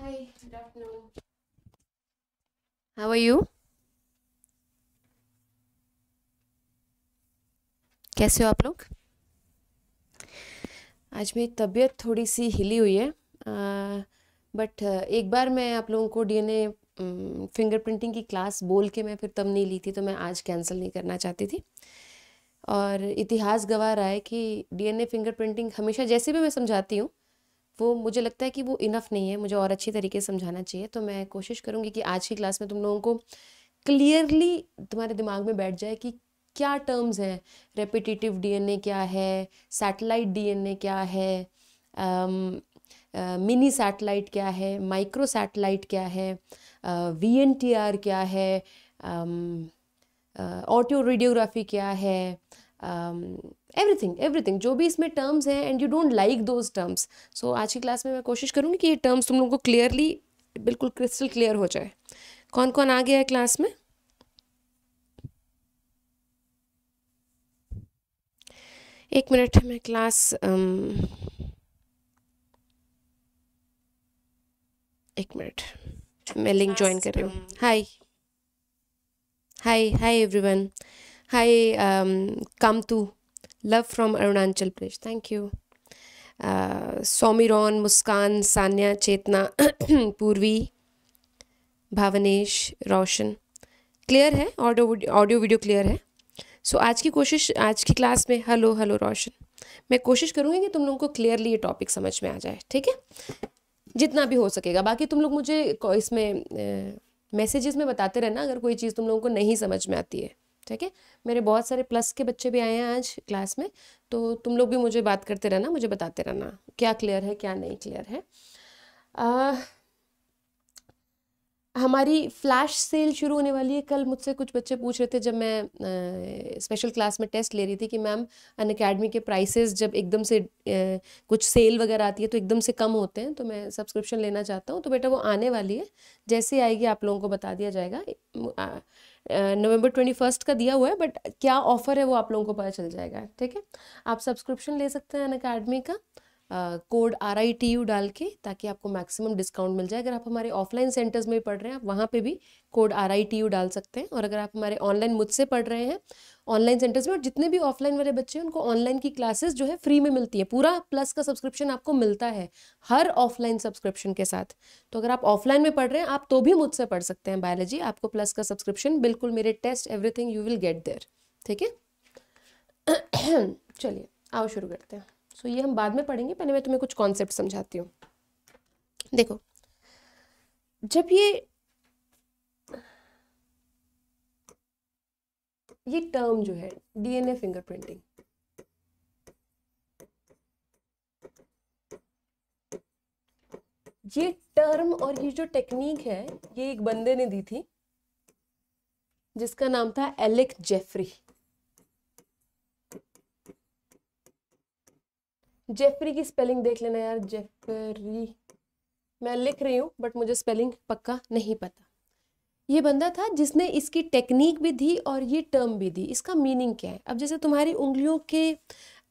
Hi, good afternoon. How are you? कैसे हो आप लोग आज मेरी तबीयत थोड़ी सी हिली हुई है बट एक बार मैं आप लोगों को डीएनए फिंगरप्रिंटिंग की क्लास बोल के मैं फिर तब नहीं ली थी तो मैं आज कैंसिल नहीं करना चाहती थी और इतिहास गवाह रहा है कि डीएनए फिंगरप्रिंटिंग हमेशा जैसे भी मैं समझाती हूँ वो मुझे लगता है कि वो इनफ नहीं है मुझे और अच्छी तरीके से समझाना चाहिए तो मैं कोशिश करूँगी कि आज की क्लास में तुम लोगों को क्लियरली तुम्हारे दिमाग में बैठ जाए कि क्या टर्म्स हैं रेपिटेटिव डीएनए क्या है सैटेलाइट डीएनए क्या है मिनी um, सैटेलाइट uh, क्या है माइक्रो सैटेलाइट क्या है वी एन टी आर क्या है ऑटो um, रेडियोग्राफी uh, क्या है um, एवरीथिंग एवरीथिंग जो भी इसमें टर्म्स हैं and you don't like those terms so आज की क्लास में मैं कोशिश करूँगी कि ये टर्म्स तुम लोगों को क्लियरली बिल्कुल क्रिस्टल क्लियर हो जाए कौन कौन आ गया है क्लास में एक मिनट मैं क्लास अम, um, एक मिनट मैं लिंक ज्वाइन कर रही हूँ hi hi hi everyone hi come to love from Arunachal Pradesh thank you uh, Muskan Sanya Chetna Purvi Bhavnesh Roshan clear है ऑडियो ऑडियो वीडियो क्लियर है सो so, आज की कोशिश आज की क्लास में हेलो हेलो रोशन मैं कोशिश करूँगी कि तुम लोगों को क्लियरली ये टॉपिक समझ में आ जाए ठीक है जितना भी हो सकेगा बाकी तुम लोग मुझे इसमें मैसेजेस में बताते रहना अगर कोई चीज़ तुम लोगों को नहीं समझ में आती है ठीक है मेरे बहुत सारे प्लस के बच्चे भी आए हैं आज क्लास में तो तुम लोग भी मुझे बात करते रहना मुझे बताते रहना क्या क्लियर है क्या नहीं क्लियर है आ, हमारी फ्लैश सेल शुरू होने वाली है कल मुझसे कुछ बच्चे पूछ रहे थे जब मैं स्पेशल क्लास में टेस्ट ले रही थी कि मैम अन अकेडमी के प्राइसेस जब एकदम से आ, कुछ सेल वगैरह आती है तो एकदम से कम होते हैं तो मैं सब्सक्रिप्शन लेना चाहता हूँ तो बेटा वो आने वाली है जैसे आएगी आप लोगों को बता दिया जाएगा आ, नवंबर ट्वेंटी फर्स्ट का दिया हुआ है बट क्या ऑफर है वो आप लोगों को पता चल जाएगा ठीक है आप सब्सक्रिप्शन ले सकते हैं अन अकेडमी का code R I T U डाल के ताकि आपको मैक्सिमम डिस्काउंट मिल जाए अगर आप हमारे ऑफलाइन सेंटर्स में पढ़ रहे हैं आप वहाँ पे भी code R I T U डाल सकते हैं और अगर आप हमारे ऑनलाइन मुझसे पढ़ रहे हैं ऑनलाइन सेंटर्स में और जितने भी ऑफलाइन वाले बच्चे हैं उनको ऑनलाइन की क्लासेस जो है फ्री में मिलती है पूरा प्लस का सब्सक्रिप्शन आपको मिलता है हर ऑफलाइन सब्सक्रिप्शन के साथ तो अगर आप ऑफलाइन में पढ़ रहे हैं आप तो भी मुझसे पढ़ सकते हैं बायोलॉजी आपको प्लस का सब्सक्रिप्शन बिल्कुल मेरे test everything you will get there ठीक है चलिए आओ शुरू करते हैं सो ये हम बाद में पढ़ेंगे पहले मैं तुम्हें कुछ कॉन्सेप्ट समझाती हूँ देखो जब ये ये टर्म जो है डीएनए फिंगरप्रिंटिंग ये टर्म और ये जो टेक्निक है ये एक बंदे ने दी थी जिसका नाम था एलेक जेफरी जेफरी की स्पेलिंग देख लेना यार जेफरी मैं लिख रही हूँ बट मुझे स्पेलिंग पक्का नहीं पता ये बंदा था जिसने इसकी टेक्निक भी दी और ये टर्म भी दी इसका मीनिंग क्या है अब जैसे तुम्हारी उंगलियों के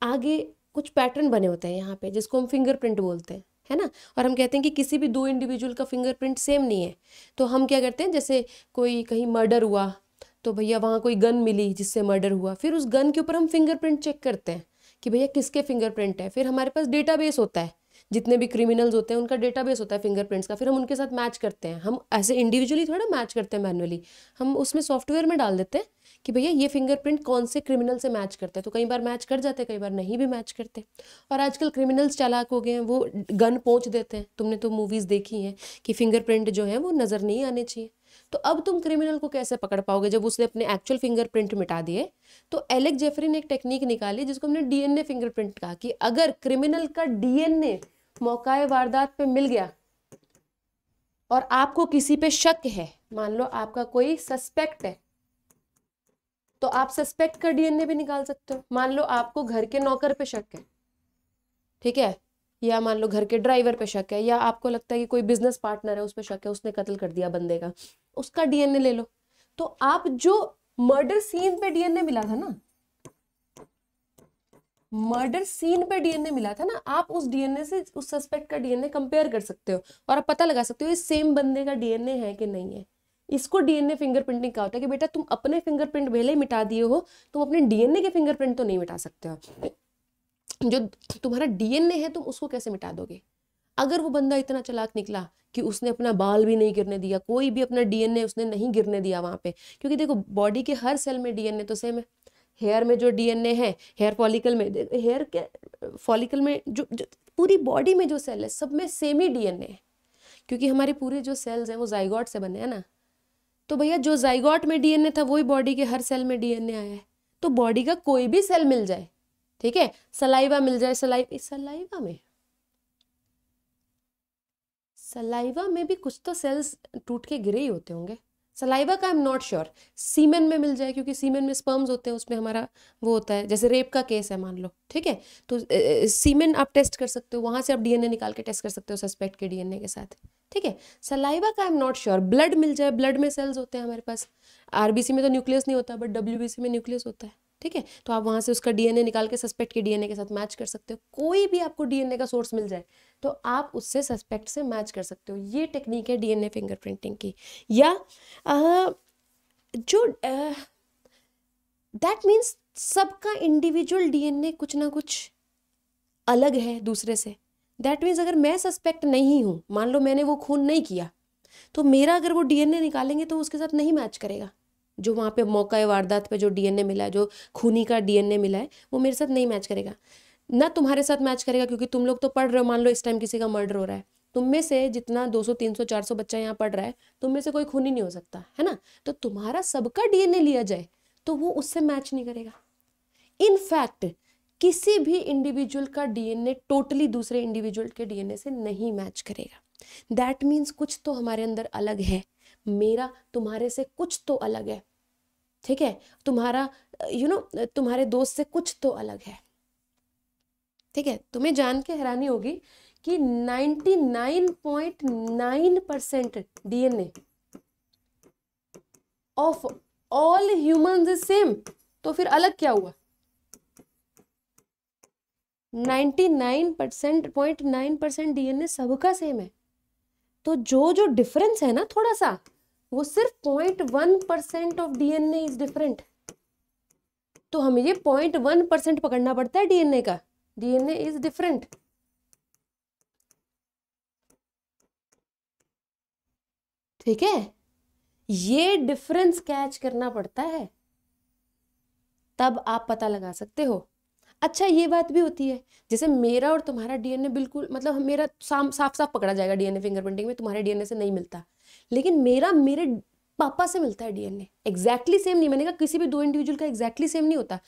आगे कुछ पैटर्न बने होते हैं यहाँ पे जिसको हम फिंगरप्रिंट बोलते हैं है ना और हम कहते हैं कि किसी भी दो इंडिविजुअल का फिंगरप्रिंट सेम नहीं है तो हम क्या करते हैं जैसे कोई कहीं मर्डर हुआ तो भैया वहाँ कोई गन मिली जिससे मर्डर हुआ फिर उस गन के ऊपर हम फिंगरप्रिंट चेक करते हैं कि भैया किसके फिंगरप्रिंट है फिर हमारे पास डेटाबेस होता है जितने भी क्रिमिनल्स होते हैं उनका डेटाबेस होता है फिंगरप्रिंट्स का फिर हम उनके साथ मैच करते हैं हम ऐसे इंडिविजुअली थोड़ा मैच करते हैं मैनुअली हम उसमें सॉफ्टवेयर में डाल देते हैं कि भैया ये फिंगरप्रिंट कौन से क्रिमिनल से मैच करते हैं तो कई बार मैच कर जाते हैं कई बार नहीं भी मैच करते और आजकल क्रिमिनल्स चालाक हो गए हैं वो गन पहुँच देते हैं तुमने तो मूवीज़ देखी हैं कि फिंगरप्रिंट जो है वो नज़र नहीं आने चाहिए तो अब तुम क्रिमिनल को कैसे पकड़ पाओगे जब उसने अपने एक्चुअल फिंगरप्रिंट मिटा दिए तो एलेक्स जेफरी ने एक टेक्निक निकाली जिसको हमने डीएनए फिंगरप्रिंट कहा कि अगर क्रिमिनल का डीएनए मौकाए वारदात पे मिल गया और आपको किसी पे शक है मान लो आपका कोई सस्पेक्ट है तो आप सस्पेक्ट का डीएनए भी निकाल सकते हो मान लो आपको घर के नौकर पे शक है ठीक है या मान लो घर के ड्राइवर पे शक है या आपको लगता है कि कोई बिजनेस पार्टनर है उस पर शक है उसने कत्ल कर दिया बंदे का उसका डीएनए ले लो तो आप जो मर्डर सीन पे डीएनए मिला था ना मर्डर सीन पे डीएनए मिला था ना आप उस डीएनए से उस सस्पेक्ट का डीएनए कंपेयर कर सकते हो और आप पता लगा सकते हो ये सेम बंदे का डीएनए है कि नहीं है इसको डीएनए फिंगरप्रिंटिंग का होता है कि बेटा तुम अपने फिंगरप्रिंट भले ही मिटा दिए हो तुम अपने डीएनए के फिंगरप्रिंट तो नहीं मिटा सकते हो जो तुम्हारा डीएनए है तुम उसको कैसे मिटा दोगे अगर वो बंदा इतना चलाक निकला कि उसने अपना बाल भी नहीं गिरने दिया कोई भी अपना डीएनए उसने नहीं गिरने दिया वहाँ पे क्योंकि देखो बॉडी के हर सेल में डीएनए तो सेम है हेयर में जो डीएनए है हेयर फॉलिकल में हेयर के फॉलिकल में जो, जो पूरी बॉडी में जो सेल है सब में सेम ही डीएनए है क्योंकि हमारे पूरे जो सेल्स हैं वो जाइगॉट से बने हैं ना तो भैया जो जाइगॉट में डीएनए था वही बॉडी के हर सेल में डीएनए आया है तो बॉडी का कोई भी सेल मिल जाए ठीक है सलाइवा मिल जाए सलाई सलाइवा में सलाइवा में भी कुछ तो सेल्स टूट के गिरे ही होते होंगे सलाइवा का I am not sure semen में मिल जाए क्योंकि सीमेन में स्पर्म्स होते हैं उसमें हमारा वो होता है जैसे रेप का केस है मान लो ठीक है तो सीमेन आप टेस्ट कर सकते हो वहाँ से आप डीएनए निकाल के टेस्ट कर सकते हो सस्पेक्ट के डीएनए के साथ ठीक है सलाइवा का I am not sure blood मिल जाए ब्लड में सेल्स होते हैं हमारे पास आरबीसी में तो न्यूक्लियस नहीं होता बट डब्ल्यू में न्यूक्लियस होता है ठीक है तो आप वहाँ से उसका डीएनए निकाल के सस्पेक्ट के डीएनए के साथ मैच कर सकते हो कोई भी आपको डीएनए का सोर्स मिल जाए तो आप उससे सस्पेक्ट से मैच कर सकते हो ये टेक्निक है डीएनए फिंगरप्रिंटिंग की या आ, जो दैट मींस सबका इंडिविजुअल डीएनए कुछ ना कुछ अलग है दूसरे से दैट मीन्स अगर मैं सस्पेक्ट नहीं हूँ मान लो मैंने वो खून नहीं किया तो मेरा अगर वो डीएनए निकालेंगे तो उसके साथ नहीं मैच करेगा जो वहाँ पे मौका वारदात पे जो डीएनए मिला है जो खूनी का डीएनए मिला है वो मेरे साथ नहीं मैच करेगा ना तुम्हारे साथ मैच करेगा क्योंकि तुम लोग तो पढ़ रहे हो मान लो इस टाइम किसी का मर्डर हो रहा है तुम में से जितना 200, 300, 400 बच्चा यहाँ पढ़ रहा है तुम में से कोई खूनी नहीं हो सकता है ना तो तुम्हारा सबका डीएनए लिया जाए तो वो उससे मैच नहीं करेगा इनफैक्ट किसी भी इंडिविजुअल का डीएनए टोटली दूसरे इंडिविजुअल के डीएनए से नहीं मैच करेगा दैट मीन्स कुछ तो हमारे अंदर अलग है मेरा तुम्हारे से कुछ तो अलग है ठीक है तुम्हारा यू you नो know, तुम्हारे दोस्त से कुछ तो अलग है ठीक है तुम्हें जान के हैरानी होगी कि 99.9 percent DNA of all human is same तो फिर अलग क्या हुआ 99 percent point nine percent DNA सबका सेम है तो जो जो डिफरेंस है ना थोड़ा सा वो सिर्फ point one percent of DNA is different तो हमें ये पॉइंट वन परसेंट पकड़ना पड़ता है डीएनए का डीएनए इज डिफरेंट ठीक है ये डिफरेंस कैच करना पड़ता है तब आप पता लगा सकते हो अच्छा ये बात भी होती है जैसे मेरा और तुम्हारा डीएनए बिल्कुल मतलब मेरा साफ साफ पकड़ा जाएगा डीएनए फिंगरप्रिंटिंग में तुम्हारे डीएनए से नहीं मिलता लेकिन मेरा मेरे पापा से मिलता है डीएनए एग्जैक्टली सेम नहीं मैंने कहा किसी भी दो इंडिविजुअल का एग्जैक्टली सेम नहीं होता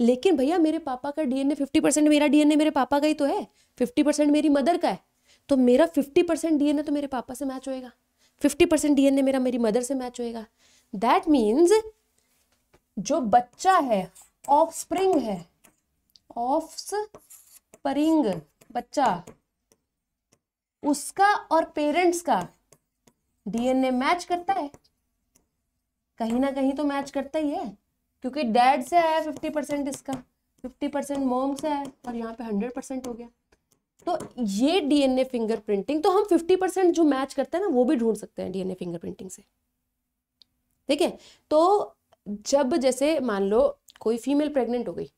लेकिन भैया मेरे पापा का डीएनए 50 परसेंट मेरा डीएनए मेरे पापा का ही तो है 50 परसेंट मेरी मदर का है तो मेरा 50 परसेंट डीएनए तो मेरे पापा से मैच होएगा 50 परसेंट डीएनए मेरा मेरी मदर से मैच होएगा दैट मीन्स जो बच्चा है ऑफ स्प्रिंग है ऑफ स्प्रिंग बच्चा उसका और पेरेंट्स का डीएनए मैच करता है कहीं ना कहीं तो मैच करता ही है क्योंकि डैड से आया फिफ्टी परसेंट इसका फिफ्टी परसेंट मोम से आया और यहाँ पे हंड्रेड परसेंट हो गया तो ये डीएनए फिंगर तो हम फिफ्टी परसेंट जो मैच करते हैं ना वो भी ढूंढ सकते हैं डीएनए फिंगर प्रिंटिंग से ठीक है तो जब जैसे मान लो कोई फीमेल प्रेग्नेंट हो गई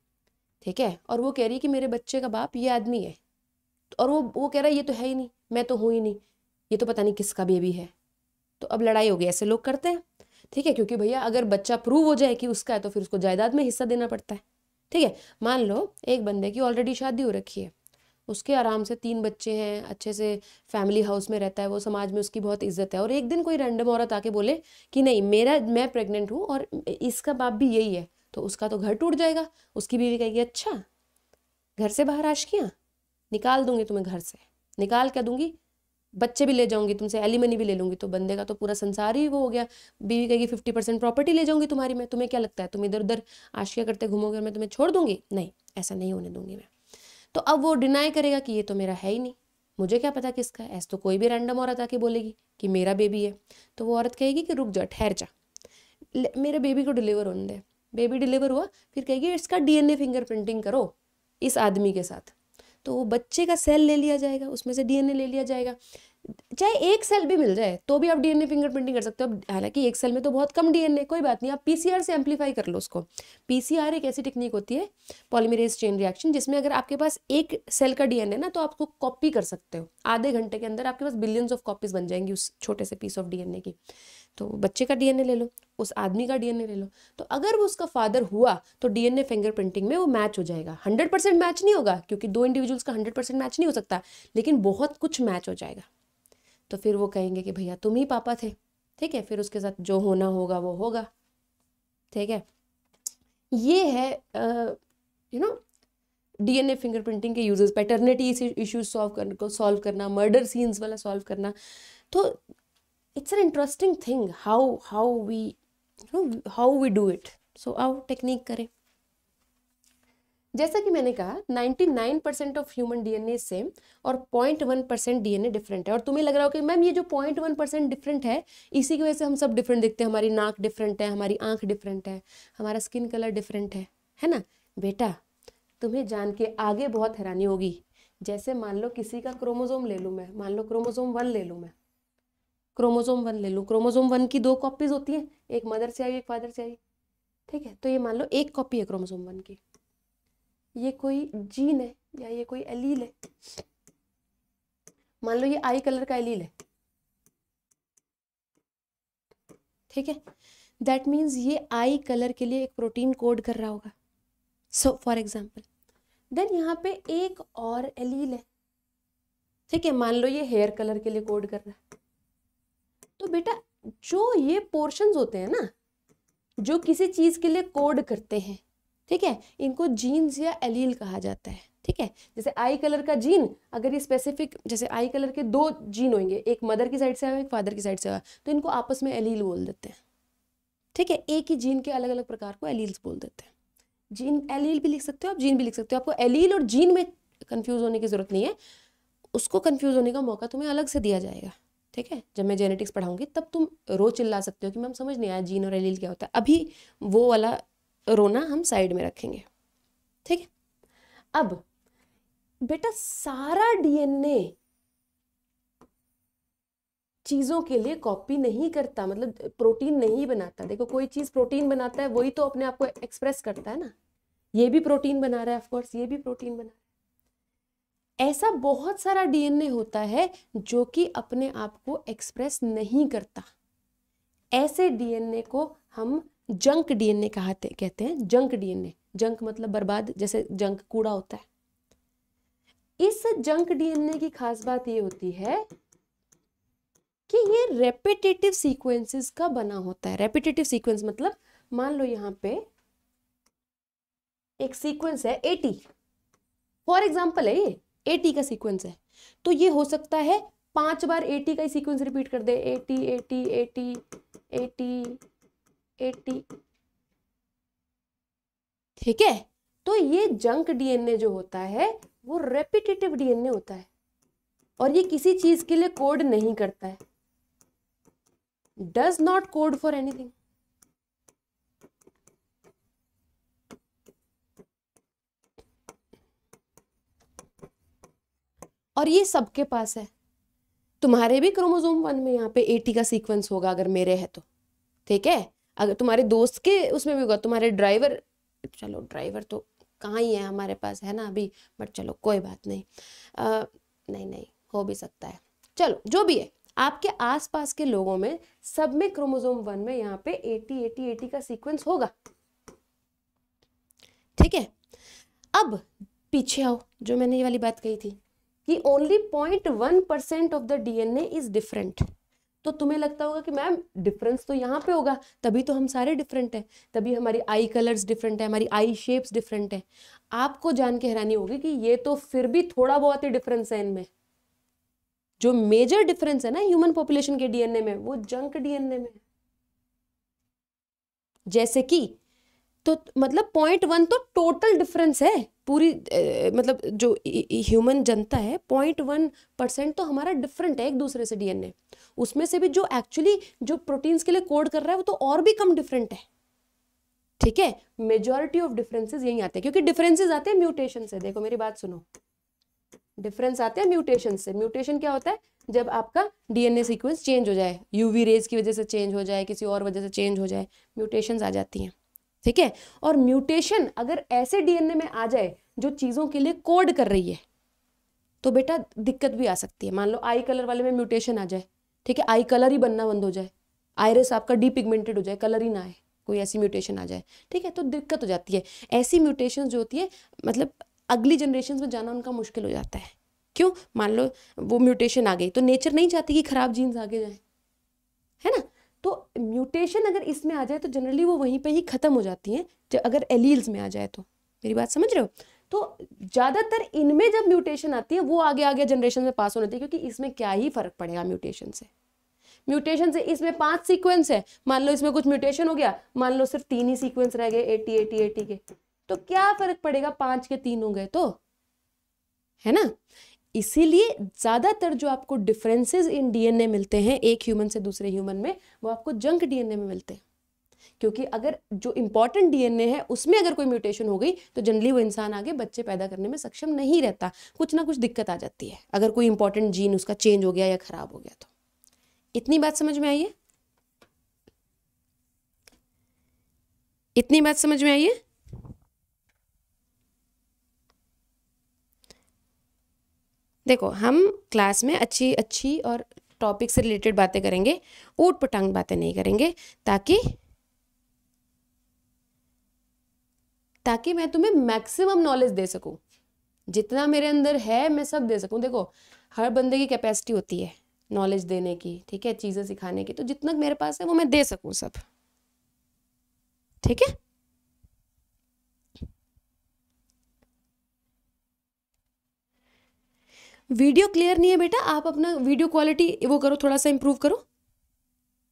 ठीक है और वो कह रही है कि मेरे बच्चे का बाप ये आदमी है और वो वो कह रहा है ये तो है ही नहीं मैं तो हूँ ही नहीं ये तो पता नहीं किसका बेबी है तो अब लड़ाई हो गई ऐसे लोग करते हैं ठीक है क्योंकि भैया अगर बच्चा प्रूव हो जाए कि उसका है तो फिर उसको जायदाद में हिस्सा देना पड़ता है ठीक है मान लो एक बंदे की ऑलरेडी शादी हो रखी है उसके आराम से तीन बच्चे हैं अच्छे से फैमिली हाउस में रहता है वो समाज में उसकी बहुत इज्जत है और एक दिन कोई रैंडम औरत आके बोले कि नहीं मेरा मैं प्रेग्नेंट हूँ और इसका बाप भी यही है तो उसका तो घर टूट जाएगा उसकी बीवी कहेगी अच्छा घर से बाहर आश किया निकाल दूंगी तुम्हें घर से निकाल क्या दूंगी बच्चे भी ले जाऊंगी तुमसे एलिमनी भी ले लूंगी तो बंदे का तो पूरा संसार ही वो हो गया बीवी कहेगी फिफ्टी परसेंट प्रॉपर्टी ले जाऊंगी तुम्हारी मैं तुम्हें क्या लगता है तुम इधर उधर आशिया करते घूमोगे और मैं तुम्हें छोड़ दूंगी नहीं ऐसा नहीं होने दूंगी मैं तो अब वो डिनाई करेगा कि ये तो मेरा है ही नहीं मुझे क्या पता किसका ऐसा तो कोई भी रैंडम औरत आके बोलेगी कि मेरा बेबी है तो वो औरत कहेगी कि रुक जा ठहर जा मेरे बेबी को डिलीवर होने दे बेबी डिलीवर हुआ फिर कहेगी इसका डीएनए फिंगरप्रिंटिंग करो इस आदमी के साथ तो वो बच्चे का सेल ले लिया जाएगा उसमें से डीएनए ले लिया जाएगा चाहे एक सेल भी मिल जाए तो भी आप डीएनए फिंगरप्रिंटिंग कर सकते हो हालांकि एक सेल में तो बहुत कम डीएनए कोई बात नहीं आप पीसीआर से एम्पलीफाई कर लो उसको पीसीआर एक ऐसी टेक्निक होती है पॉलीमरेज चेन रिएक्शन जिसमें अगर आपके पास एक सेल का डीएनए ना तो आप उसको कॉपी कर सकते हो आधे घंटे के अंदर आपके पास बिलियंस ऑफ कॉपीज बन जाएंगी उस छोटे से पीस ऑफ डीएनए की तो बच्चे का डीएनए ले लो उस आदमी का डीएनए ले लो तो अगर वो उसका फादर हुआ तो डीएनए फिंगरप्रिंटिंग में वो मैच हो जाएगा हंड्रेड परसेंट मैच नहीं होगा क्योंकि दो इंडिविजुअल्स का हंड्रेड परसेंट मैच नहीं हो सकता लेकिन बहुत कुछ मैच हो जाएगा तो फिर वो कहेंगे कि भैया तुम ही पापा थे ठीक है फिर उसके साथ जो होना होगा वो होगा ठीक है ये है यू नो डीएनए फिंगरप्रिंटिंग के यूजेस पैटर्निटी इश्यूज सॉल्व करने को सॉल्व करना मर्डर सीन्स वाला सॉल्व करना तो it's an interesting thing how how we know how we do it so आओ टेक्निक करें जैसा कि मैंने कहा 99 percent of human DNA same और 0.1 परसेंट डीएनए डिफरेंट है और तुम्हें लग रहा हो कि मैम ये जो 0.1 परसेंट डिफरेंट है इसी की वजह से हम सब डिफरेंट दिखते हैं हमारी नाक डिफरेंट है हमारी आंख डिफरेंट है हमारा स्किन कलर डिफरेंट है है ना बेटा तुम्हें जान के आगे बहुत हैरानी होगी जैसे मान लो किसी का क्रोमोजोम ले लूँ मैं मान लो क्रोमोजोम वन ले लूँ मैं क्रोमोजोम वन ले लूँ क्रोमोजोम वन की दो कॉपीज होती हैं एक मदर से आई एक फादर से आई ठीक है तो ये मान लो एक कॉपी है क्रोमोजोम वन की ये कोई जीन है या ये कोई एलील है मान लो ये आई कलर का एलील है ठीक है दैट मीन्स ये आई कलर के लिए एक प्रोटीन कोड कर रहा होगा सो फॉर एग्जाम्पल देन यहाँ पे एक और एलील है ठीक है मान लो ये हेयर कलर के लिए कोड कर रहा है तो बेटा जो ये पोर्शंस होते हैं ना जो किसी चीज़ के लिए कोड करते हैं ठीक है इनको जीन्स या एलील कहा जाता है ठीक है जैसे आई कलर का जीन अगर ये स्पेसिफिक जैसे आई कलर के दो जीन होंगे एक मदर की साइड से आया एक फादर की साइड से आया तो इनको आपस में एलील बोल देते हैं ठीक है एक ही जीन के अलग अलग प्रकार को एलील्स बोल देते हैं जीन एलील भी लिख सकते हो आप जीन भी लिख सकते हो आपको एलील और जीन में कन्फ्यूज होने की ज़रूरत नहीं है उसको कन्फ्यूज होने का मौका तुम्हें अलग से दिया जाएगा ठीक है जब मैं जेनेटिक्स पढ़ाऊंगी तब तुम रो चिल्ला सकते हो कि मैम समझ नहीं आया जीन और एलील क्या होता है अभी वो वाला रोना हम साइड में रखेंगे ठीक है अब बेटा सारा डीएनए चीज़ों के लिए कॉपी नहीं करता मतलब प्रोटीन नहीं बनाता देखो कोई चीज़ प्रोटीन बनाता है वही तो अपने आप को एक्सप्रेस करता है ना ये भी प्रोटीन बना रहा है ऑफकोर्स ये भी प्रोटीन बना रहा है ऐसा बहुत सारा डीएनए होता है जो कि अपने आप को एक्सप्रेस नहीं करता ऐसे डीएनए को हम जंक डीएनए कहते कहते हैं जंक डीएनए जंक मतलब बर्बाद जैसे जंक कूड़ा होता है इस जंक डीएनए की खास बात यह होती है कि ये रेपिटेटिव सीक्वेंसेस का बना होता है रेपिटेटिव सीक्वेंस मतलब मान लो यहां पे एक सीक्वेंस है एटी फॉर एग्जाम्पल है ये एटी का सीक्वेंस है तो ये हो सकता है पांच बार एटी का ही सीक्वेंस रिपीट कर दे AT AT AT AT AT ठीक है तो ये जंक डीएनए जो होता है वो रेपिटेटिव डीएनए होता है और ये किसी चीज के लिए कोड नहीं करता है does not code for anything और ये सबके पास है तुम्हारे भी क्रोमोजोम वन में यहाँ पे एटी का सीक्वेंस होगा अगर मेरे है तो ठीक है अगर तुम्हारे दोस्त के उसमें भी होगा तुम्हारे ड्राइवर चलो ड्राइवर तो कहाँ ही है हमारे पास है ना अभी बट चलो कोई बात नहीं आ, नहीं नहीं हो भी सकता है चलो जो भी है आपके आसपास के लोगों में सब में क्रोमोजोम वन में यहाँ पे एटी एटी एटी का सीक्वेंस होगा ठीक है अब पीछे आओ जो मैंने ये वाली बात कही थी कि only point one percent of the DNA is different तो तुम्हें लगता होगा कि मैम डिफरेंस तो यहाँ पे होगा तभी तो हम सारे डिफरेंट हैं तभी हमारी आई कलर्स डिफरेंट है हमारी आई शेप्स डिफरेंट है आपको जान के हैरानी होगी कि ये तो फिर भी थोड़ा बहुत ही डिफरेंस है इनमें जो मेजर डिफरेंस है ना ह्यूमन पॉपुलेशन के डीएनए में वो जंक डीएनए में जैसे कि तो मतलब पॉइंट वन तो टोटल डिफरेंस है पूरी ए, मतलब जो ह्यूमन जनता है पॉइंट वन परसेंट तो हमारा डिफरेंट है एक दूसरे से डीएनए उसमें से भी जो एक्चुअली जो प्रोटीन्स के लिए कोड कर रहा है वो तो और भी कम डिफरेंट है ठीक है मेजोरिटी ऑफ डिफरेंसेस यही आते हैं क्योंकि डिफरेंसेस आते हैं म्यूटेशन से देखो मेरी बात सुनो डिफरेंस आते हैं म्यूटेशन से म्यूटेशन क्या होता है जब आपका डीएनए सीक्वेंस चेंज हो जाए यूवी रेज की वजह से चेंज हो जाए किसी और वजह से चेंज हो जाए म्यूटेशंस आ जाती हैं ठीक है और म्यूटेशन अगर ऐसे डीएनए में आ जाए जो चीज़ों के लिए कोड कर रही है तो बेटा दिक्कत भी आ सकती है मान लो आई कलर वाले में म्यूटेशन आ जाए ठीक है आई कलर ही बनना बंद हो जाए आयरस आपका डीपिगमेंटेड हो जाए कलर ही ना आए कोई ऐसी म्यूटेशन आ जाए ठीक है तो दिक्कत हो जाती है ऐसी म्यूटेशन जो होती है मतलब अगली जनरेशन में जाना उनका मुश्किल हो जाता है क्यों मान लो वो म्यूटेशन आ गई तो नेचर नहीं चाहती कि खराब जीन्स आगे जाए है ना तो म्यूटेशन अगर इसमें आ जाए तो जनरली वो वहीं पे ही ख़त्म हो जाती हैं जब अगर एलील्स में आ जाए तो मेरी बात समझ रहे हो तो ज़्यादातर इनमें जब म्यूटेशन आती है वो आगे आगे जनरेशन में पास होने होना है क्योंकि इसमें क्या ही फ़र्क पड़ेगा म्यूटेशन से म्यूटेशन से इसमें पांच सीक्वेंस है मान लो इसमें कुछ म्यूटेशन हो गया मान लो सिर्फ तीन ही सीक्वेंस रह गए एटी एटी एटी के तो क्या फ़र्क पड़ेगा पांच के तीन हो गए तो है ना इसीलिए ज़्यादातर जो आपको डिफरेंसेस इन डीएनए मिलते हैं एक ह्यूमन से दूसरे ह्यूमन में वो आपको जंक डीएनए में मिलते हैं क्योंकि अगर जो इंपॉर्टेंट डीएनए है उसमें अगर कोई म्यूटेशन हो गई तो जनरली वो इंसान आगे बच्चे पैदा करने में सक्षम नहीं रहता कुछ ना कुछ दिक्कत आ जाती है अगर कोई इंपॉर्टेंट जीन उसका चेंज हो गया या खराब हो गया तो इतनी बात समझ में आई है इतनी बात समझ में आई है देखो हम क्लास में अच्छी अच्छी और टॉपिक से रिलेटेड बातें करेंगे ऊट पटांग बातें नहीं करेंगे ताकि ताकि मैं तुम्हें मैक्सिमम नॉलेज दे सकूं जितना मेरे अंदर है मैं सब दे सकूं देखो हर बंदे की कैपेसिटी होती है नॉलेज देने की ठीक है चीज़ें सिखाने की तो जितना मेरे पास है वो मैं दे सकूं सब ठीक है वीडियो क्लियर नहीं है बेटा आप अपना वीडियो क्वालिटी वो करो थोड़ा सा इम्प्रूव करो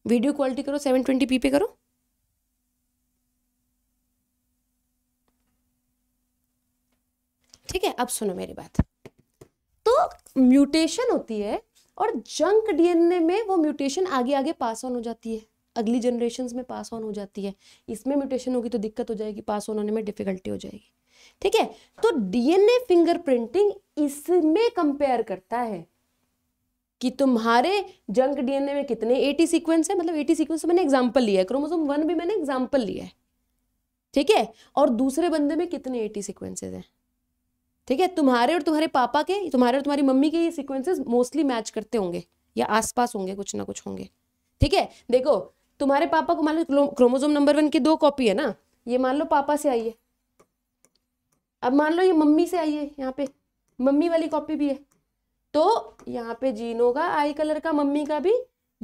वीडियो क्वालिटी करो सेवन ट्वेंटी पी पे करो ठीक है अब सुनो मेरी बात तो म्यूटेशन होती है और जंक डीएनए में वो म्यूटेशन आगे आगे पास ऑन हो जाती है अगली जनरेशन में पास ऑन हो जाती है इसमें म्यूटेशन होगी तो दिक्कत हो जाएगी पास ऑन होने में डिफिकल्टी हो जाएगी ठीक है तो डीएनए फिंगरप्रिंटिंग इसमें कंपेयर करता है कि तुम्हारे जंक डीएनए में कितने एटी सीक्वेंस है मतलब एटी सीक्वेंस तो मैंने एग्जाम्पल लिया है क्रोमोसोम वन भी मैंने एग्जाम्पल लिया है ठीक है और दूसरे बंदे में कितने एटी सीक्वेंसेज हैं ठीक है तुम्हारे और तुम्हारे पापा के तुम्हारे और तुम्हारी मम्मी के ये सीक्वेंसेज मोस्टली मैच करते होंगे या आसपास होंगे कुछ ना कुछ होंगे ठीक है देखो तुम्हारे पापा को मान लो क्रोमोजोम नंबर वन की दो कॉपी है ना ये मान लो पापा से आई है अब मान लो ये मम्मी से आई है यहाँ पे मम्मी वाली कॉपी भी है तो यहाँ पे जीन होगा आई कलर का मम्मी का भी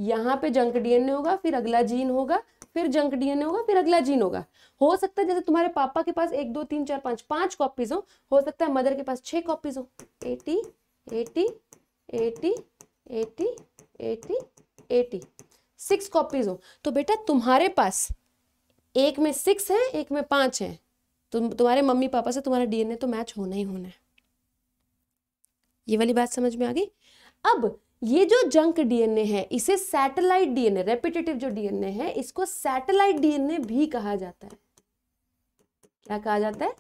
यहाँ पे जंक डीएनए होगा फिर अगला जीन होगा फिर जंक डीएनए होगा फिर अगला जीन होगा हो सकता है जैसे तुम्हारे पापा के पास एक दो तीन चार पाँच पाँच कॉपीज हो हो सकता है मदर के पास छः कॉपीज हो AT AT AT AT AT AT six copies हो तो बेटा तुम्हारे पास एक में सिक्स है एक में पाँच है तुम तुम्हारे मम्मी पापा से तुम्हारा डीएनए तो मैच होना ही होना है ये वाली बात समझ में आ गई अब ये जो जंक डीएनए है इसे सैटेलाइट डीएनए रेपिटेटिव जो डीएनए है इसको सैटेलाइट डीएनए भी कहा जाता है क्या कहा जाता है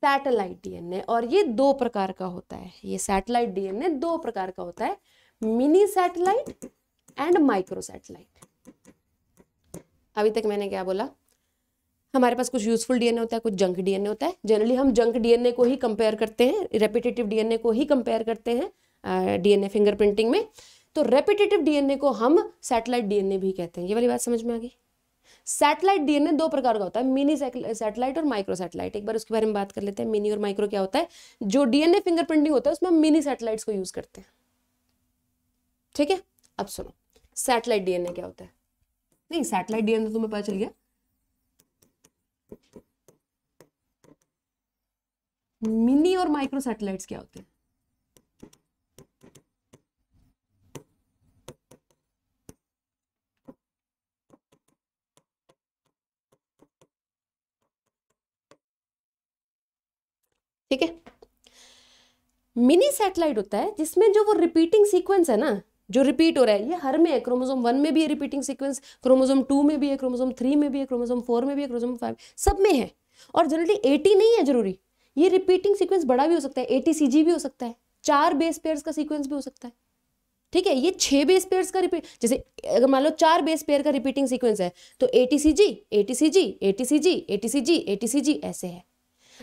सैटेलाइट डीएनए और ये दो प्रकार का होता है ये सैटेलाइट डीएनए दो प्रकार का होता है mini satellite and micro satellite अभी तक मैंने क्या बोला हमारे पास कुछ यूजफुल डीएनए होता है कुछ जंक डीएनए होता है जनरली हम जंक डीएनए को ही कंपेयर करते हैं रेपिटेटिव डीएनए को ही कंपेयर करते हैं डीएनए फिंगरप्रिंटिंग में तो रेपिटेटिव डीएनए को हम सैटेलाइट डीएनए भी कहते हैं ये वाली बात समझ में आ गई सैटेलाइट डीएनए दो प्रकार का होता है मिनी सैटेलाइट और माइक्रो सैटेलाइट एक बार उसके बारे में बात कर लेते हैं मिनी और माइक्रो क्या होता है जो डीएनए फिंगरप्रिंटिंग होता है उसमें मिनी सैटेलाइट को यूज करते हैं ठीक है अब सुनो सैटेलाइट डीएनए क्या होता है नहीं सैटेलाइट डीएनए तुम्हें पता चल गया मिनी और माइक्रो सैटेलाइट्स क्या होते हैं ठीक है मिनी सैटेलाइट होता है जिसमें जो वो रिपीटिंग सीक्वेंस है ना जो रिपीट हो रहा है ये हर में है क्रोमोजोम वन में भी है रिपीटिंग सीक्वेंस क्रोमोजोम टू में भी है क्रोमोजोम थ्री में भी है क्रोमोसोम फोर में भी है क्रोमोसोम फाइव सब में है और जनरली एटी नहीं है जरूरी ये रिपीटिंग सीक्वेंस बड़ा भी हो सकता है एटीसीजी भी हो सकता है चार बेस पेयर्स का सीक्वेंस भी हो सकता है ठीक है ये छह बेस पेयर्स का रिपीट जैसे अगर मान लो चार बेस पेयर का रिपीटिंग सीक्वेंस है तो A T C G A T C G A T C G A T C G A T C G ऐसे है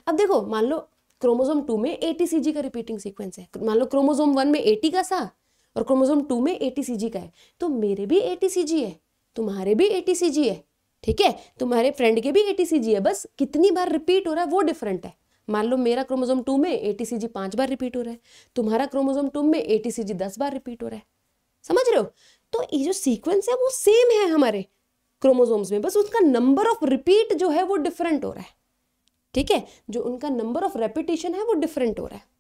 अब देखो मान लो क्रोमोजोम टू में ए टी सी जी का रिपीटिंग सीक्वेंस है मान लो क्रोमोजोम वन में एटी का सा और क्रोमोजोम टू में ए टी सी जी का है तो मेरे भी ए टी सी जी है तुम्हारे भी ए टी सी जी है ठीक है तुम्हारे फ्रेंड के भी ए टी सी जी है बस कितनी बार रिपीट हो रहा है वो डिफरेंट है मान लो मेरा क्रोमोजोम टू में ए टी सी जी पांच बार रिपीट हो रहा है तुम्हारा क्रोमोजोम टू में ए टी सी जी दस बार रिपीट हो रहा है समझ रहे हो तो ये जो सीक्वेंस है वो सेम है हमारे क्रोमोजोम्स में बस उसका नंबर ऑफ रिपीट जो है वो डिफरेंट हो रहा है ठीक है जो उनका नंबर ऑफ रेपिटेशन है वो डिफरेंट हो रहा है